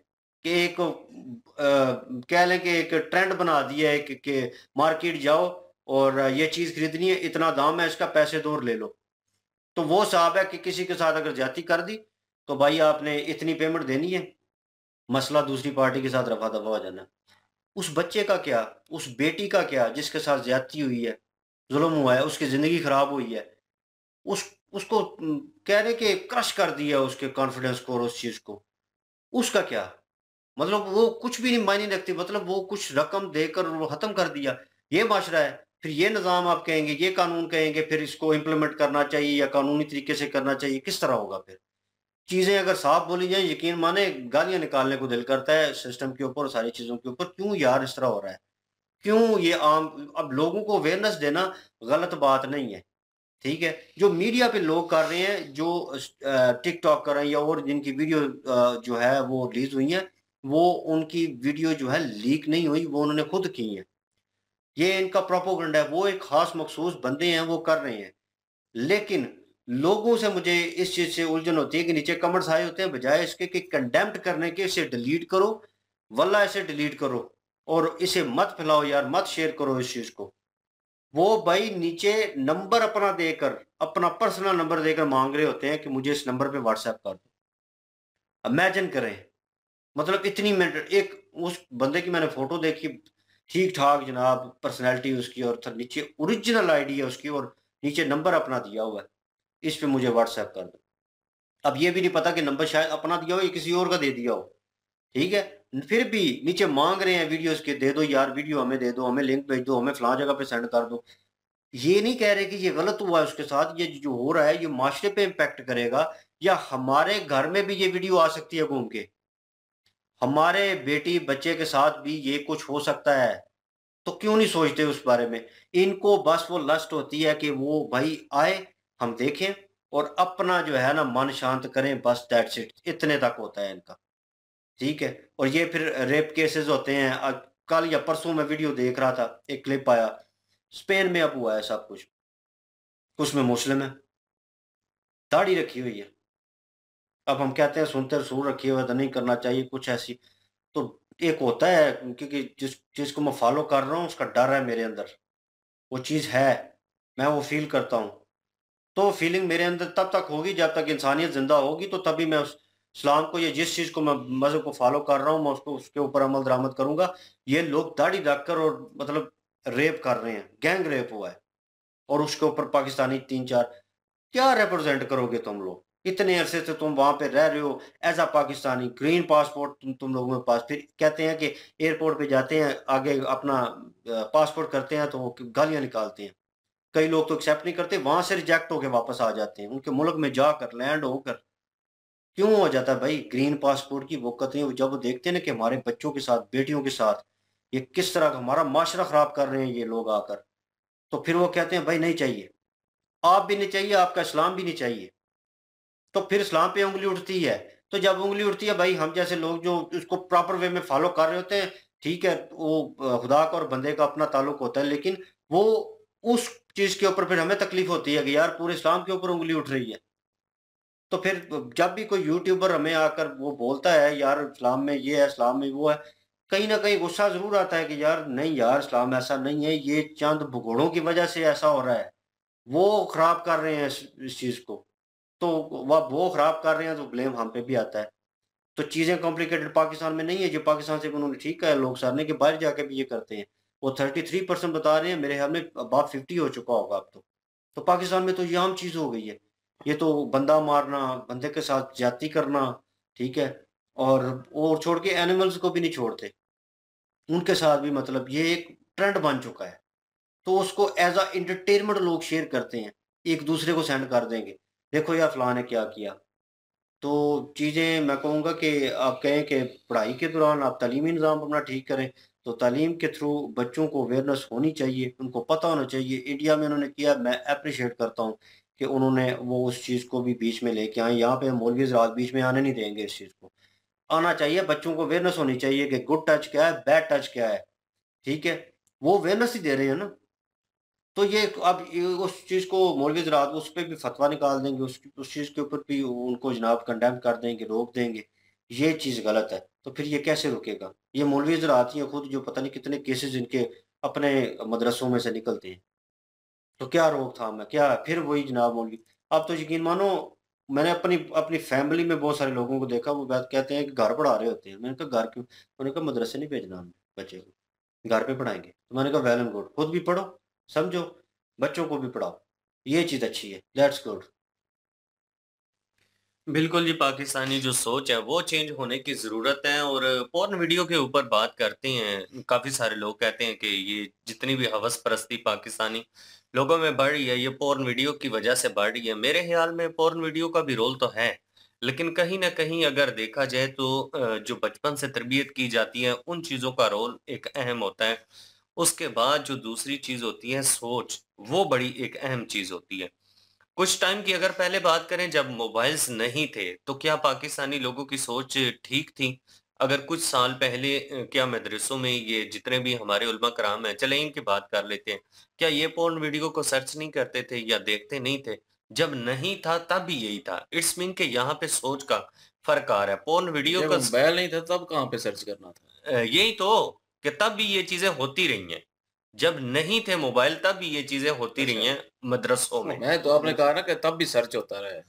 कि एक कह लें कि एक ट्रेंड बना दिया है कि, कि मार्केट जाओ और ये चीज़ खरीदनी है इतना दाम है इसका पैसे दूर ले लो तो वो साहब है कि किसी के साथ अगर ज्यादा कर दी तो भाई आपने इतनी पेमेंट देनी है मसला दूसरी पार्टी के साथ रफा दफा हो जाना उस बच्चे का क्या उस बेटी का क्या जिसके साथ ज्यादा हुई है जुल्म हुआ है उसकी ज़िंदगी ख़राब हुई है उस उसको कह रहे कि क्रश कर दिया उसके कॉन्फिडेंस को और उस चीज़ को उसका क्या मतलब वो कुछ भी नहीं मायने रखती मतलब वो कुछ रकम देकर वो खत्म कर दिया ये माशरा है फिर ये निज़ाम आप कहेंगे ये कानून कहेंगे फिर इसको इम्प्लीमेंट करना चाहिए या कानूनी तरीके से करना चाहिए किस तरह होगा फिर चीज़ें अगर साफ बोली जाए यकीन माने गालियां निकालने को दिल करता है सिस्टम के ऊपर सारी चीज़ों के ऊपर क्यों यार इस तरह हो रहा है क्यों ये आम अब लोगों को अवेयरनेस देना गलत बात नहीं है ठीक है जो मीडिया पे लोग कर रहे हैं जो टिकटॉक कर रहे हैं या और जिनकी वीडियो जो है वो रिलीज हुई हैं वो उनकी वीडियो जो है लीक नहीं हुई वो उन्होंने खुद की है ये इनका प्रोपोगंड है वो एक खास मखसूस बंदे हैं वो कर रहे हैं लेकिन लोगों से मुझे इस चीज से उलझन होती है कि नीचे कमेंट्स आए होते हैं बजाय इसके कि कंडेम्प्ट करने के इसे डिलीट करो वल्ला इसे डिलीट करो और इसे मत फैलाओ यार मत शेयर करो इस चीज को वो भाई नीचे नंबर अपना देकर अपना पर्सनल नंबर देकर मांग रहे होते हैं कि मुझे इस नंबर पे व्हाट्सएप कर दो इमेजिन करें मतलब इतनी मिनट एक उस बंदे की मैंने फोटो देखी ठीक ठाक जनाब पर्सनैलिटी उसकी और था नीचे ओरिजिनल आईडी है उसकी और नीचे नंबर अपना दिया हुआ है इस पे मुझे व्हाट्सएप कर दो अब ये भी नहीं पता कि नंबर शायद अपना दिया हो या किसी और का दे दिया हो ठीक है फिर भी नीचे मांग रहे हैं वीडियोस के दे दो यार वीडियो हमें दे दो हमें लिंक भेज दो हमें फला जगह पे सेंड कर दो ये नहीं कह रहे कि ये गलत हुआ है उसके साथ ये जो हो रहा है ये माशरे पे इम्पेक्ट करेगा या हमारे घर में भी ये वीडियो आ सकती है घूम के हमारे बेटी बच्चे के साथ भी ये कुछ हो सकता है तो क्यों नहीं सोचते उस बारे में इनको बस वो लस्ट होती है कि वो भाई आए हम देखें और अपना जो है ना मन शांत करें बस दैट्स इट इतने तक होता है इनका ठीक है और ये फिर रेप केसेस होते हैं कल या परसों में वीडियो देख रहा था एक क्लिप आया स्पेन में अब हुआ है सब कुछ उसमें मुस्लिम है दाढ़ी रखी हुई है अब हम कहते हैं सुनते सुर रखिए तो नहीं करना चाहिए कुछ ऐसी तो एक होता है क्योंकि जिस चीज़ को मैं फॉलो कर रहा हूँ उसका डर है मेरे अंदर वो चीज़ है मैं वो फील करता हूँ तो फीलिंग मेरे अंदर तब तक होगी जब तक इंसानियत ज़िंदा होगी तो तभी मैं उस इस्लाम को या जिस चीज़ को मैं मज़हब को फॉलो कर रहा हूँ मैं उसको उसके ऊपर अमल दरामद करूँगा ये लोग दाढ़ी रख कर और मतलब रेप कर रहे हैं गैंग रेप हुआ है और उसके ऊपर पाकिस्तानी तीन चार क्या रिप्रजेंट करोगे तुम लोग इतने अरसे से तुम वहां पे रह रहे हो as a Pakistani green passport तुम तुम लोगों के पास फिर कहते हैं कि एयरपोर्ट पे जाते हैं आगे अपना पासपोर्ट करते हैं तो वो गालियां निकालते हैं कई लोग तो एक्सेप्ट नहीं करते वहां से रिजेक्ट होकर वापस आ जाते हैं उनके मुल्क में जाकर लैंड होकर क्यों हो जाता है भाई ग्रीन पासपोर्ट की वो नहीं जब वो देखते हैं ना कि हमारे बच्चों के साथ बेटियों के साथ ये किस तरह का हमारा माशरा ख़राब कर रहे हैं ये लोग आकर तो फिर वो कहते हैं भाई नहीं चाहिए आप भी नहीं चाहिए आपका इस्लाम भी नहीं चाहिए तो फिर इस्लाम पे उंगली उठती है तो जब उंगली उठती है भाई हम जैसे लोग जो उसको प्रॉपर वे में फॉलो कर रहे होते हैं ठीक है वो खुदा का और बंदे का अपना ताल्लुक होता है लेकिन वो उस चीज के ऊपर फिर हमें तकलीफ होती है कि यार पूरे इस्लाम के ऊपर उंगली उठ रही है तो फिर जब भी कोई यूट्यूबर हमें आकर वो बोलता है यार इस्लाम में ये है इस्लाम में वो है कहीं ना कहीं गुस्सा जरूर आता है कि यार नहीं यार इस्लाम ऐसा नहीं है ये चंद भगोड़ों की वजह से ऐसा हो रहा है वो खराब कर रहे हैं इस, इस चीज को तो वह वो खराब कर रहे हैं तो ब्लेम हम पे भी आता है तो चीज़ें कॉम्प्लिकेटेड पाकिस्तान में नहीं है जो पाकिस्तान से उन्होंने ठीक कहा लोग सारने के बाहर जाके भी ये करते हैं वो थर्टी थ्री परसेंट बता रहे हैं मेरे ख्याल में बाप फिफ्टी हो चुका होगा अब तो तो पाकिस्तान में तो ये आम चीज़ हो गई है ये तो बंदा मारना बंदे के साथ जाति करना ठीक है और और छोड़ के एनिमल्स को भी नहीं छोड़ते उनके साथ भी मतलब ये एक ट्रेंड बन चुका है तो उसको एज अ एंटरटेनमेंट लोग शेयर करते हैं एक दूसरे को सेंड कर देंगे देखो यार फलाह ने क्या किया तो चीज़ें मैं कहूँगा कि आप कहें कि पढ़ाई के दौरान आप तलीमी निज़ाम अपना ठीक करें तो तालीम के थ्रू बच्चों को अवेयरनेस होनी चाहिए उनको पता होना चाहिए इंडिया में उन्होंने किया मैं अप्रिशिएट करता हूँ कि उन्होंने वो उस चीज़ को भी बीच में लेके आए यहाँ पे मौलवी रात बीच में आने नहीं देंगे इस चीज़ को आना चाहिए बच्चों को अवेयरनेस होनी चाहिए कि गुड टच क्या है बैड टच क्या है ठीक है वो अवेयरनेस ही दे रहे हैं ना तो ये अब उस चीज़ को मौलवी जरात उस पर भी फतवा निकाल देंगे उस उस चीज़ के ऊपर भी उनको जनाब कंडेम कर देंगे रोक देंगे ये चीज़ गलत है तो फिर ये कैसे रुकेगा ये मौलवी जरात है खुद जो पता नहीं कितने केसेस इनके अपने मदरसों में से निकलते हैं तो क्या रोकथाम है क्या फिर वही जनाब मौलवी आप तो यकीन मानो मैंने अपनी अपनी फैमिली में बहुत सारे लोगों को देखा वो बात कहते हैं कि घर पढ़ा रहे होते हैं मैंने कहा घर क्यों उन्होंने कहा मदरसे नहीं भेजना बच्चे को घर पे पढ़ाएंगे तो मैंने कहा वेल एंड गुड खुद भी पढ़ो समझो बच्चों को भी पढ़ाओ ये चीज़ अच्छी है दैट्स गुड बिल्कुल जी पाकिस्तानी जो सोच है वो चेंज होने की ज़रूरत है और पोर्न वीडियो के ऊपर बात करते हैं काफ़ी सारे लोग कहते हैं कि ये जितनी भी हवस परस्ती पाकिस्तानी लोगों में बढ़ रही है ये पोर्न वीडियो की वजह से बढ़ रही है मेरे ख्याल में पोर्न वीडियो का भी रोल तो है लेकिन कहीं ना कहीं अगर देखा जाए तो जो बचपन से तरबियत की जाती है उन चीज़ों का रोल एक अहम होता है उसके बाद जो दूसरी चीज होती है सोच वो बड़ी एक अहम चीज होती है कुछ टाइम की अगर पहले बात करें जब मोबाइल्स नहीं थे तो क्या पाकिस्तानी लोगों की सोच ठीक थी अगर कुछ साल पहले क्या मदरसों में ये जितने भी हमारे उलमा कराम हैं चले इनकी बात कर लेते हैं क्या ये पोर्न वीडियो को सर्च नहीं करते थे या देखते नहीं थे जब नहीं था तब भी यही था इट्स मीन के यहाँ पे सोच का फर्क आ रहा है पोर्न वीडियो का मोबाइल नहीं था तब कहाँ पे सर्च करना था यही तो कि तब भी ये चीजें होती रही हैं जब नहीं थे मोबाइल तब भी ये चीजें होती रही अच्छा। हैं मदरसों में तो मैं तो आपने कहा ना कि तब भी सर्च होता रहा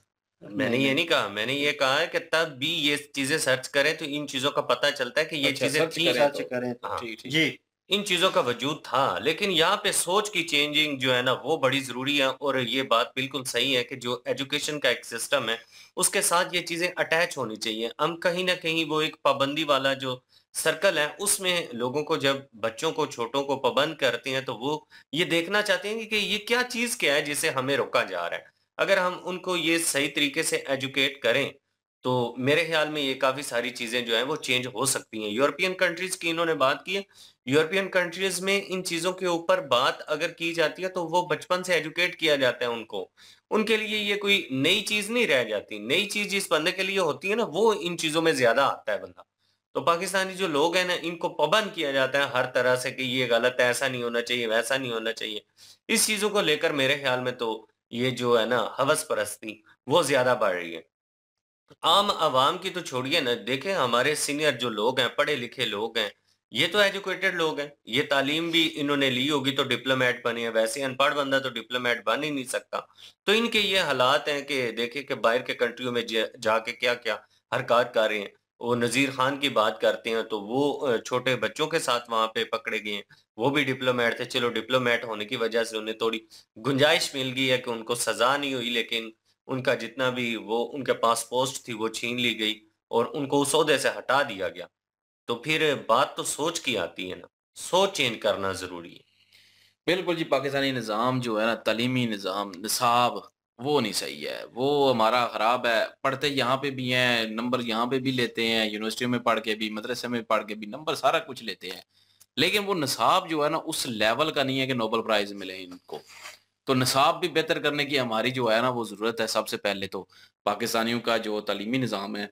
मैंने ये नहीं कहा मैंने ये कहा है कि तब भी ये चीजें सर्च करें तो इन चीजों का पता चलता है कि ये अच्छा, चीजें सर्च करें तो। तो- हाँ। जी इन चीजों का वजूद था लेकिन यहाँ पे सोच की चेंजिंग जो है ना वो बड़ी जरूरी है और ये बात बिल्कुल सही है कि जो एजुकेशन का एक सिस्टम है उसके साथ ये चीजें अटैच होनी चाहिए हम कहीं ना कहीं वो एक पाबंदी वाला जो सर्कल है उसमें लोगों को जब बच्चों को छोटों को पाबंद करते हैं तो वो ये देखना चाहते हैं कि ये क्या चीज क्या है जिसे हमें रोका जा रहा है अगर हम उनको ये सही तरीके से एजुकेट करें तो मेरे ख्याल में ये काफ़ी सारी चीज़ें जो है वो चेंज हो सकती हैं यूरोपियन कंट्रीज़ की इन्होंने बात की है यूरोपियन कंट्रीज़ में इन चीज़ों के ऊपर बात अगर की जाती है तो वो बचपन से एजुकेट किया जाता है उनको उनके लिए ये कोई नई चीज़ नहीं रह जाती नई चीज़ जिस बंदे के लिए होती है ना वो इन चीज़ों में ज़्यादा आता है बंदा तो पाकिस्तानी जो लोग हैं ना इनको पाबंद किया जाता है हर तरह से कि ये गलत है ऐसा नहीं होना चाहिए वैसा नहीं होना चाहिए इस चीज़ों को लेकर मेरे ख्याल में तो ये जो है ना हवस परस्ती वो ज़्यादा बढ़ रही है आम आवाम की तो छोड़िए ना देखें हमारे सीनियर जो लोग हैं पढ़े लिखे लोग हैं ये तो एजुकेटेड लोग हैं ये तालीम भी इन्होंने ली होगी तो डिप्लोमेट बने हैं वैसे अनपढ़ बंदा तो डिप्लोमेट बन ही नहीं सकता तो इनके ये हालात हैं कि देखे कि बाहर के कंट्रियों में जाके क्या क्या हरकत कर रहे हैं वो नज़ीर खान की बात करते हैं तो वो छोटे बच्चों के साथ वहाँ पे पकड़े गए हैं वो भी डिप्लोमेट थे चलो डिप्लोमेट होने की वजह से उन्हें थोड़ी गुंजाइश मिल गई है कि उनको सजा नहीं हुई लेकिन उनका जितना भी वो उनके पास पोस्ट थी वो छीन ली गई और उनको उस उसदे से हटा दिया गया तो फिर बात तो सोच की आती है ना सोच चेंज करना ज़रूरी है बिल्कुल जी पाकिस्तानी निज़ाम जो है ना तलीमी निज़ाम निसाब वो नहीं सही है वो हमारा ख़राब है पढ़ते यहाँ पे भी हैं नंबर यहाँ पे भी लेते हैं यूनिवर्सिटी में पढ़ के भी मदरसे में पढ़ के भी नंबर सारा कुछ लेते हैं लेकिन वो निसाब जो है ना उस लेवल का नहीं है कि नोबल प्राइज़ मिले इनको तो नसाब भी बेहतर करने की हमारी जो है ना वो ज़रूरत है सबसे पहले तो पाकिस्तानियों का जो तलीमी निज़ाम है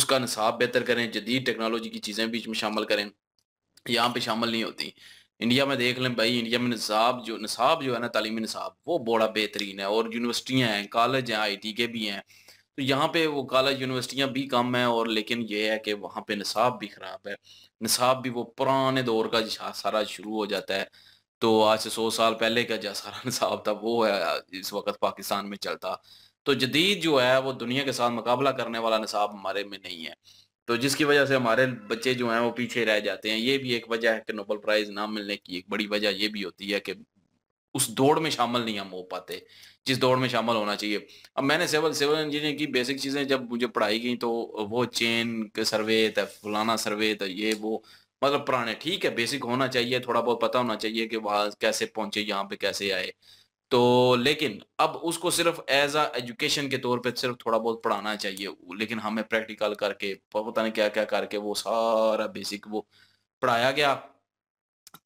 उसका नसाब बेहतर करें जदीद टेक्नोलॉजी की चीज़ें बीच में शामिल करें यहाँ पर शामिल नहीं होती इंडिया में देख लें भाई इंडिया में नसाब जो नसाब जो है ना तलीमी नसाब वो बड़ा बेहतरीन है और यूनिवर्सिटियाँ हैं कॉलेज हैं आई टी के भी हैं तो यहाँ पे वो कॉलेज यूनिवर्सिटियाँ भी कम हैं और लेकिन ये है कि वहाँ पे नसाब भी ख़राब है नसाब भी वो पुराने दौर का सारा शुरू हो जाता है तो आज से सौ साल पहले का जसरान साहब था वो है इस वक्त पाकिस्तान में चलता तो जदीद जो है वो दुनिया के साथ मुकाबला करने वाला निसाब हमारे में नहीं है तो जिसकी वजह से हमारे बच्चे जो हैं वो पीछे रह जाते हैं ये भी एक वजह है कि नोबल प्राइज़ ना मिलने की एक बड़ी वजह ये भी होती है कि उस दौड़ में शामिल नहीं हम हो पाते जिस दौड़ में शामिल होना चाहिए अब मैंने सिविल सिविल इंजीनियरिंग की बेसिक चीज़ें जब मुझे पढ़ाई गई तो वो चेन के सर्वे था फलाना सर्वे था ये वो मतलब पुराने ठीक है बेसिक होना चाहिए थोड़ा बहुत पता होना चाहिए कि वहां कैसे पहुंचे यहाँ पे कैसे आए तो लेकिन अब उसको सिर्फ एज अ एजुकेशन के तौर पे सिर्फ थोड़ा बहुत पढ़ाना चाहिए लेकिन हमें प्रैक्टिकल करके पता नहीं क्या क्या करके वो सारा बेसिक वो पढ़ाया गया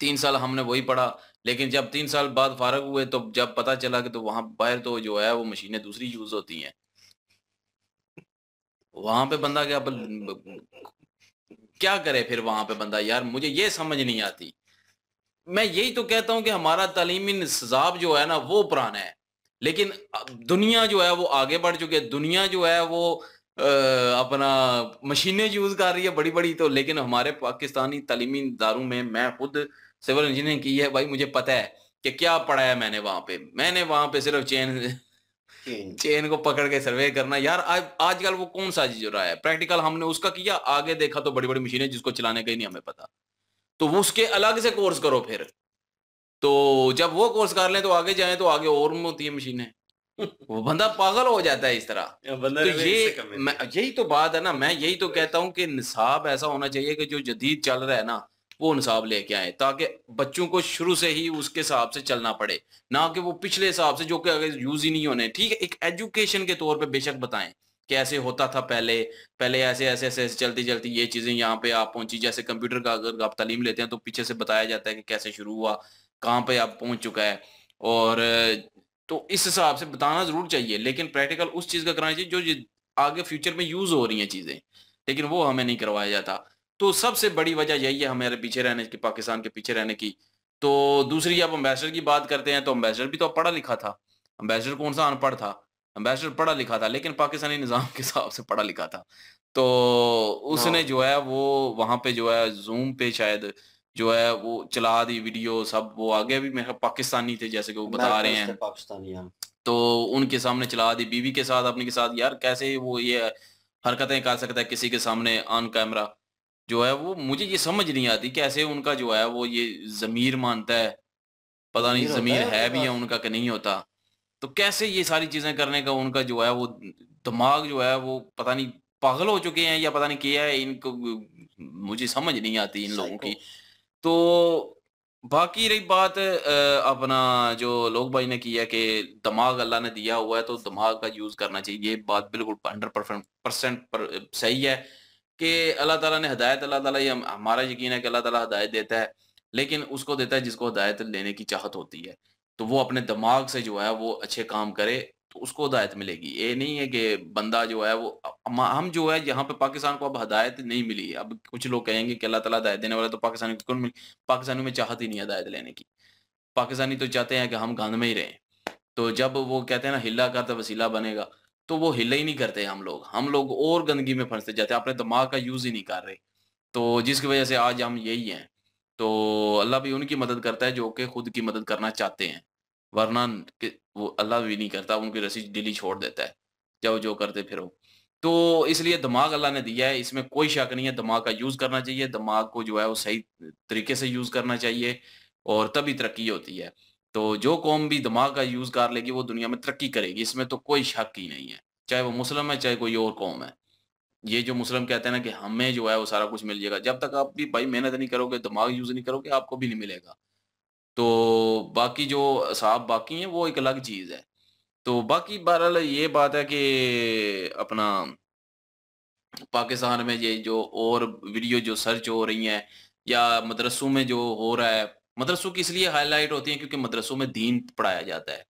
तीन साल हमने वही पढ़ा लेकिन जब तीन साल बाद फारग हुए तो जब पता चला कि तो वहां बाहर तो जो है वो मशीनें दूसरी यूज होती हैं वहां पे बंदा क्या क्या करे फिर वहां पे बंदा यार मुझे ये समझ नहीं आती मैं यही तो कहता हूं कि हमारा तालीमी निजाब जो है ना वो पुराना है लेकिन दुनिया जो है वो आगे बढ़ चुकी है दुनिया जो है वो आ, अपना मशीनें यूज कर रही है बड़ी बड़ी तो लेकिन हमारे पाकिस्तानी तालीमी दारों में मैं खुद सिविल इंजीनियरिंग की है भाई मुझे पता है कि क्या पढ़ाया मैंने वहां पे मैंने वहां पे सिर्फ चेन चेन को पकड़ के सर्वे करना यार आजकल वो कौन सा चीज हो रहा है प्रैक्टिकल हमने उसका किया आगे देखा तो बड़ी बड़ी मशीनें जिसको चलाने का ही नहीं हमें पता तो वो उसके अलग से कोर्स करो फिर तो जब वो कोर्स कर ले तो आगे जाए तो आगे और होती है मशीनें वो बंदा पागल हो जाता है इस तरह तो ये यही तो बात है ना मैं यही तो कहता हूँ कि निसाब ऐसा होना चाहिए कि जो जदीद चल रहा है ना वो निसाब लेके आए ताकि बच्चों को शुरू से ही उसके हिसाब से चलना पड़े ना कि वो पिछले हिसाब से जो कि अगर यूज ही नहीं होने ठीक है एक एजुकेशन के तौर पे बेशक बताएं कि ऐसे होता था पहले पहले ऐसे ऐसे ऐसे ऐसे चलती चलती ये चीज़ें यहाँ पे आप पहुंची जैसे कंप्यूटर का अगर आप तालीम लेते हैं तो पीछे से बताया जाता है कि कैसे शुरू हुआ कहाँ पे आप पहुंच चुका है और तो इस हिसाब से बताना ज़रूर चाहिए लेकिन प्रैक्टिकल उस चीज़ का कराना चाहिए जो आगे फ्यूचर में यूज़ हो रही हैं चीज़ें लेकिन वो हमें नहीं करवाया जाता तो सबसे बड़ी वजह यही है हमारे पीछे रहने की पाकिस्तान के पीछे रहने की तो दूसरी अब अम्बेसडर की बात करते हैं तो अम्बेसडर भी तो पढ़ा लिखा था अम्बेसडर कौन सा अनपढ़ था अम्बेसडर पढ़ा लिखा था लेकिन पाकिस्तानी निज़ाम के हिसाब से पढ़ा लिखा था तो उसने हाँ। जो है वो वहाँ पे जो है जूम पे शायद जो है वो चला दी वीडियो सब वो आगे भी मेरे पाकिस्तानी थे जैसे कि वो बता तो रहे हैं पाकिस्तानी हाँ। तो उनके सामने चला दी बीवी के साथ अपने के साथ यार कैसे वो ये हरकतें कर सकता है किसी के सामने ऑन कैमरा जो है वो मुझे ये समझ नहीं आती कैसे उनका जो है वो ये ज़मीर मानता है पता नहीं ज़मीर है, है भी है उनका कि नहीं होता तो कैसे ये सारी चीज़ें करने का उनका जो है वो दिमाग जो है वो पता नहीं पागल हो चुके हैं या पता नहीं किया है इनको मुझे समझ नहीं आती इन लोगों की तो बाकी रही बात अपना जो लोग भाई ने किया कि दिमाग अल्लाह ने दिया हुआ है तो दिमाग का यूज़ करना चाहिए ये बात बिल्कुल हंड्रेड परसेंट पर सही है कि अल्लाह ताला ने हदायत अल्लाह ताला ये हमारा यकीन है कि अल्लाह ताला हदायत देता है लेकिन उसको देता है जिसको हदायत लेने की चाहत होती है तो वो अपने दिमाग से जो है वो अच्छे काम करे तो उसको हदायत मिलेगी ये नहीं है कि बंदा जो है वो हम जो है यहाँ पे पाकिस्तान को अब हदायत नहीं मिली अब कुछ लोग कहेंगे कि अल्लाह ताला हदायत देने वाला तो पाकिस्तानी को मिली पाकिस्तानी में चाहत ही नहीं हदायत लेने की पाकिस्तानी तो चाहते हैं कि हम गंद में ही रहें तो जब वो कहते हैं ना हिला का तो वसीला बनेगा तो वो हिले ही नहीं करते हम लोग हम लोग और गंदगी में फंसते जाते अपने दिमाग का यूज़ ही नहीं कर रहे तो जिसकी वजह से आज हम यही हैं तो अल्लाह भी उनकी मदद करता है जो कि खुद की मदद करना चाहते हैं वरना वो अल्लाह भी नहीं करता उनकी रसीद दिली छोड़ देता है जब जो करते फिरो तो इसलिए दिमाग अल्लाह ने दिया है इसमें कोई शक नहीं है दिमाग का यूज़ करना चाहिए दिमाग को जो है वो सही तरीके से यूज़ करना चाहिए और तभी तरक्की होती है तो जो कौम भी दिमाग का यूज़ कर लेगी वो दुनिया में तरक्की करेगी इसमें तो कोई शक ही नहीं है चाहे वो मुस्लिम है चाहे कोई और कौम है ये जो मुस्लिम कहते हैं ना कि हमें जो है वो सारा कुछ मिल जाएगा जब तक आप भी भाई मेहनत नहीं करोगे दिमाग यूज़ नहीं करोगे आपको भी नहीं मिलेगा तो बाकी जो साहब बाकी हैं वो एक अलग चीज़ है तो बाकी बहरहाल ये बात है कि अपना पाकिस्तान में ये जो और वीडियो जो सर्च हो रही है या मदरसों में जो हो रहा है मदरसों की इसलिए हाईलाइट होती है क्योंकि मदरसों में दीन पढ़ाया जाता है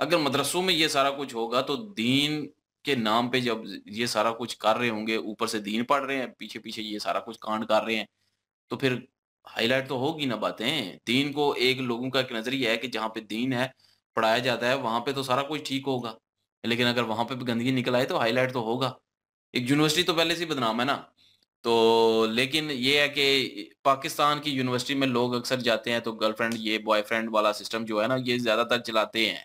अगर मदरसों में ये सारा कुछ होगा तो दीन के नाम पे जब ये सारा कुछ कर रहे होंगे ऊपर से दीन पढ़ रहे हैं पीछे पीछे ये सारा कुछ कांड कर रहे हैं तो फिर हाईलाइट तो होगी ना बातें दीन को एक लोगों का एक नजरिया है कि जहाँ पे दीन है पढ़ाया जाता है वहां पे तो सारा कुछ ठीक होगा लेकिन अगर वहां पे भी गंदगी निकल आए तो हाईलाइट तो होगा एक यूनिवर्सिटी तो पहले से बदनाम है ना तो लेकिन ये है कि पाकिस्तान की यूनिवर्सिटी में लोग अक्सर जाते हैं तो गर्लफ्रेंड ये बॉयफ्रेंड वाला सिस्टम जो है ना ये ज़्यादातर चलाते हैं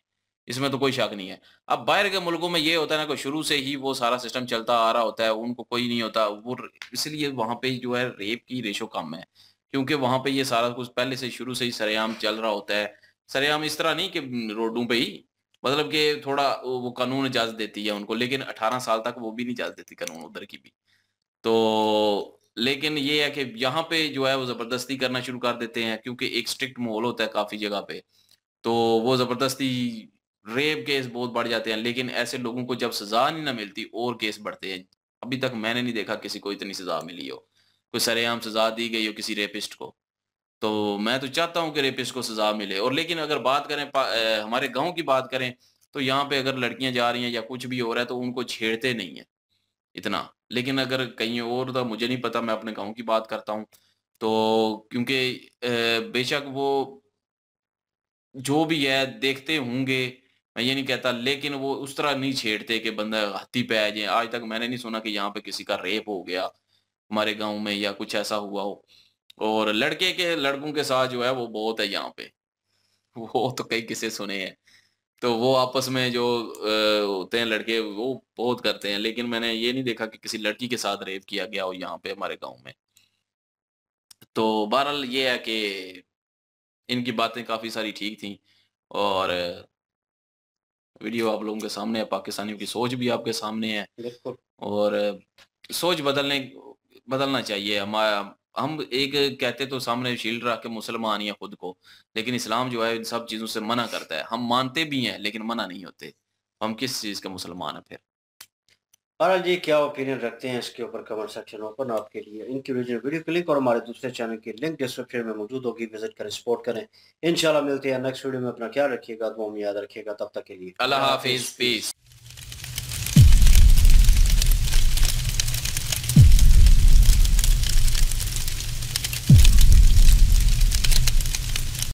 इसमें तो कोई शक नहीं है अब बाहर के मुल्कों में ये होता है ना कि शुरू से ही वो सारा सिस्टम चलता आ रहा होता है उनको कोई नहीं होता वो इसलिए वहाँ पे जो है रेप की रेशो कम है क्योंकि वहाँ पे ये सारा कुछ पहले से शुरू से ही सरेआम चल रहा होता है सरेआम इस तरह नहीं कि रोडों पे ही मतलब कि थोड़ा वो कानून इजाजत देती है उनको लेकिन अठारह साल तक वो भी नहीं इजाजत देती कानून उधर की भी तो लेकिन ये है कि यहाँ पे जो है वो ज़बरदस्ती करना शुरू कर देते हैं क्योंकि एक स्ट्रिक्ट माहौल होता है काफ़ी जगह पे तो वो ज़बरदस्ती रेप केस बहुत बढ़ जाते हैं लेकिन ऐसे लोगों को जब सज़ा नहीं ना मिलती और केस बढ़ते हैं अभी तक मैंने नहीं देखा किसी को इतनी सज़ा मिली हो कोई सरेआम सज़ा दी गई हो किसी रेपिस्ट को तो मैं तो चाहता हूँ कि रेपिस्ट को सज़ा मिले और लेकिन अगर बात करें हमारे गाँव की बात करें तो यहाँ पे अगर लड़कियाँ जा रही हैं या कुछ भी हो रहा है तो उनको छेड़ते नहीं है इतना लेकिन अगर कहीं और था मुझे नहीं पता मैं अपने गाँव की बात करता हूँ तो क्योंकि बेशक वो जो भी है देखते होंगे मैं ये नहीं कहता लेकिन वो उस तरह नहीं छेड़ते कि बंदा हाथी पे आ जाए आज तक मैंने नहीं सुना कि यहाँ पे किसी का रेप हो गया हमारे गांव में या कुछ ऐसा हुआ हो और लड़के के लड़कों के साथ जो है वो बहुत है यहाँ पे वो तो कई किस्से सुने हैं तो वो आपस में जो होते हैं लड़के वो बहुत करते हैं लेकिन मैंने ये नहीं देखा कि किसी लड़की के साथ रेप किया गया हो यहाँ पे हमारे गाँव में तो बहरहाल ये है कि इनकी बातें काफ़ी सारी ठीक थी और वीडियो आप लोगों के सामने है पाकिस्तानियों की सोच भी आपके सामने है और सोच बदलने बदलना चाहिए हमारा हम एक कहते तो सामने शील्ड रख के मुसलमान या खुद को लेकिन इस्लाम जो है इन सब चीज़ों से मना करता है हम मानते भी हैं लेकिन मना नहीं होते हम किस चीज़ के मुसलमान है फिर बहरहाल जी क्या ओपिनियन रखते हैं इसके ऊपर कमेंट सेक्शन ओपन आपके लिए इनकी ओरिजिनल वीडियो क्लिक और हमारे दूसरे चैनल की लिंक डिस्क्रिप्शन में मौजूद होगी विजिट करें सपोर्ट करें इंशाल्लाह मिलते हैं नेक्स्ट वीडियो में अपना क्या रखिएगा याद रखिएगा तब तक के लिए अल्लाह हाफिज पीस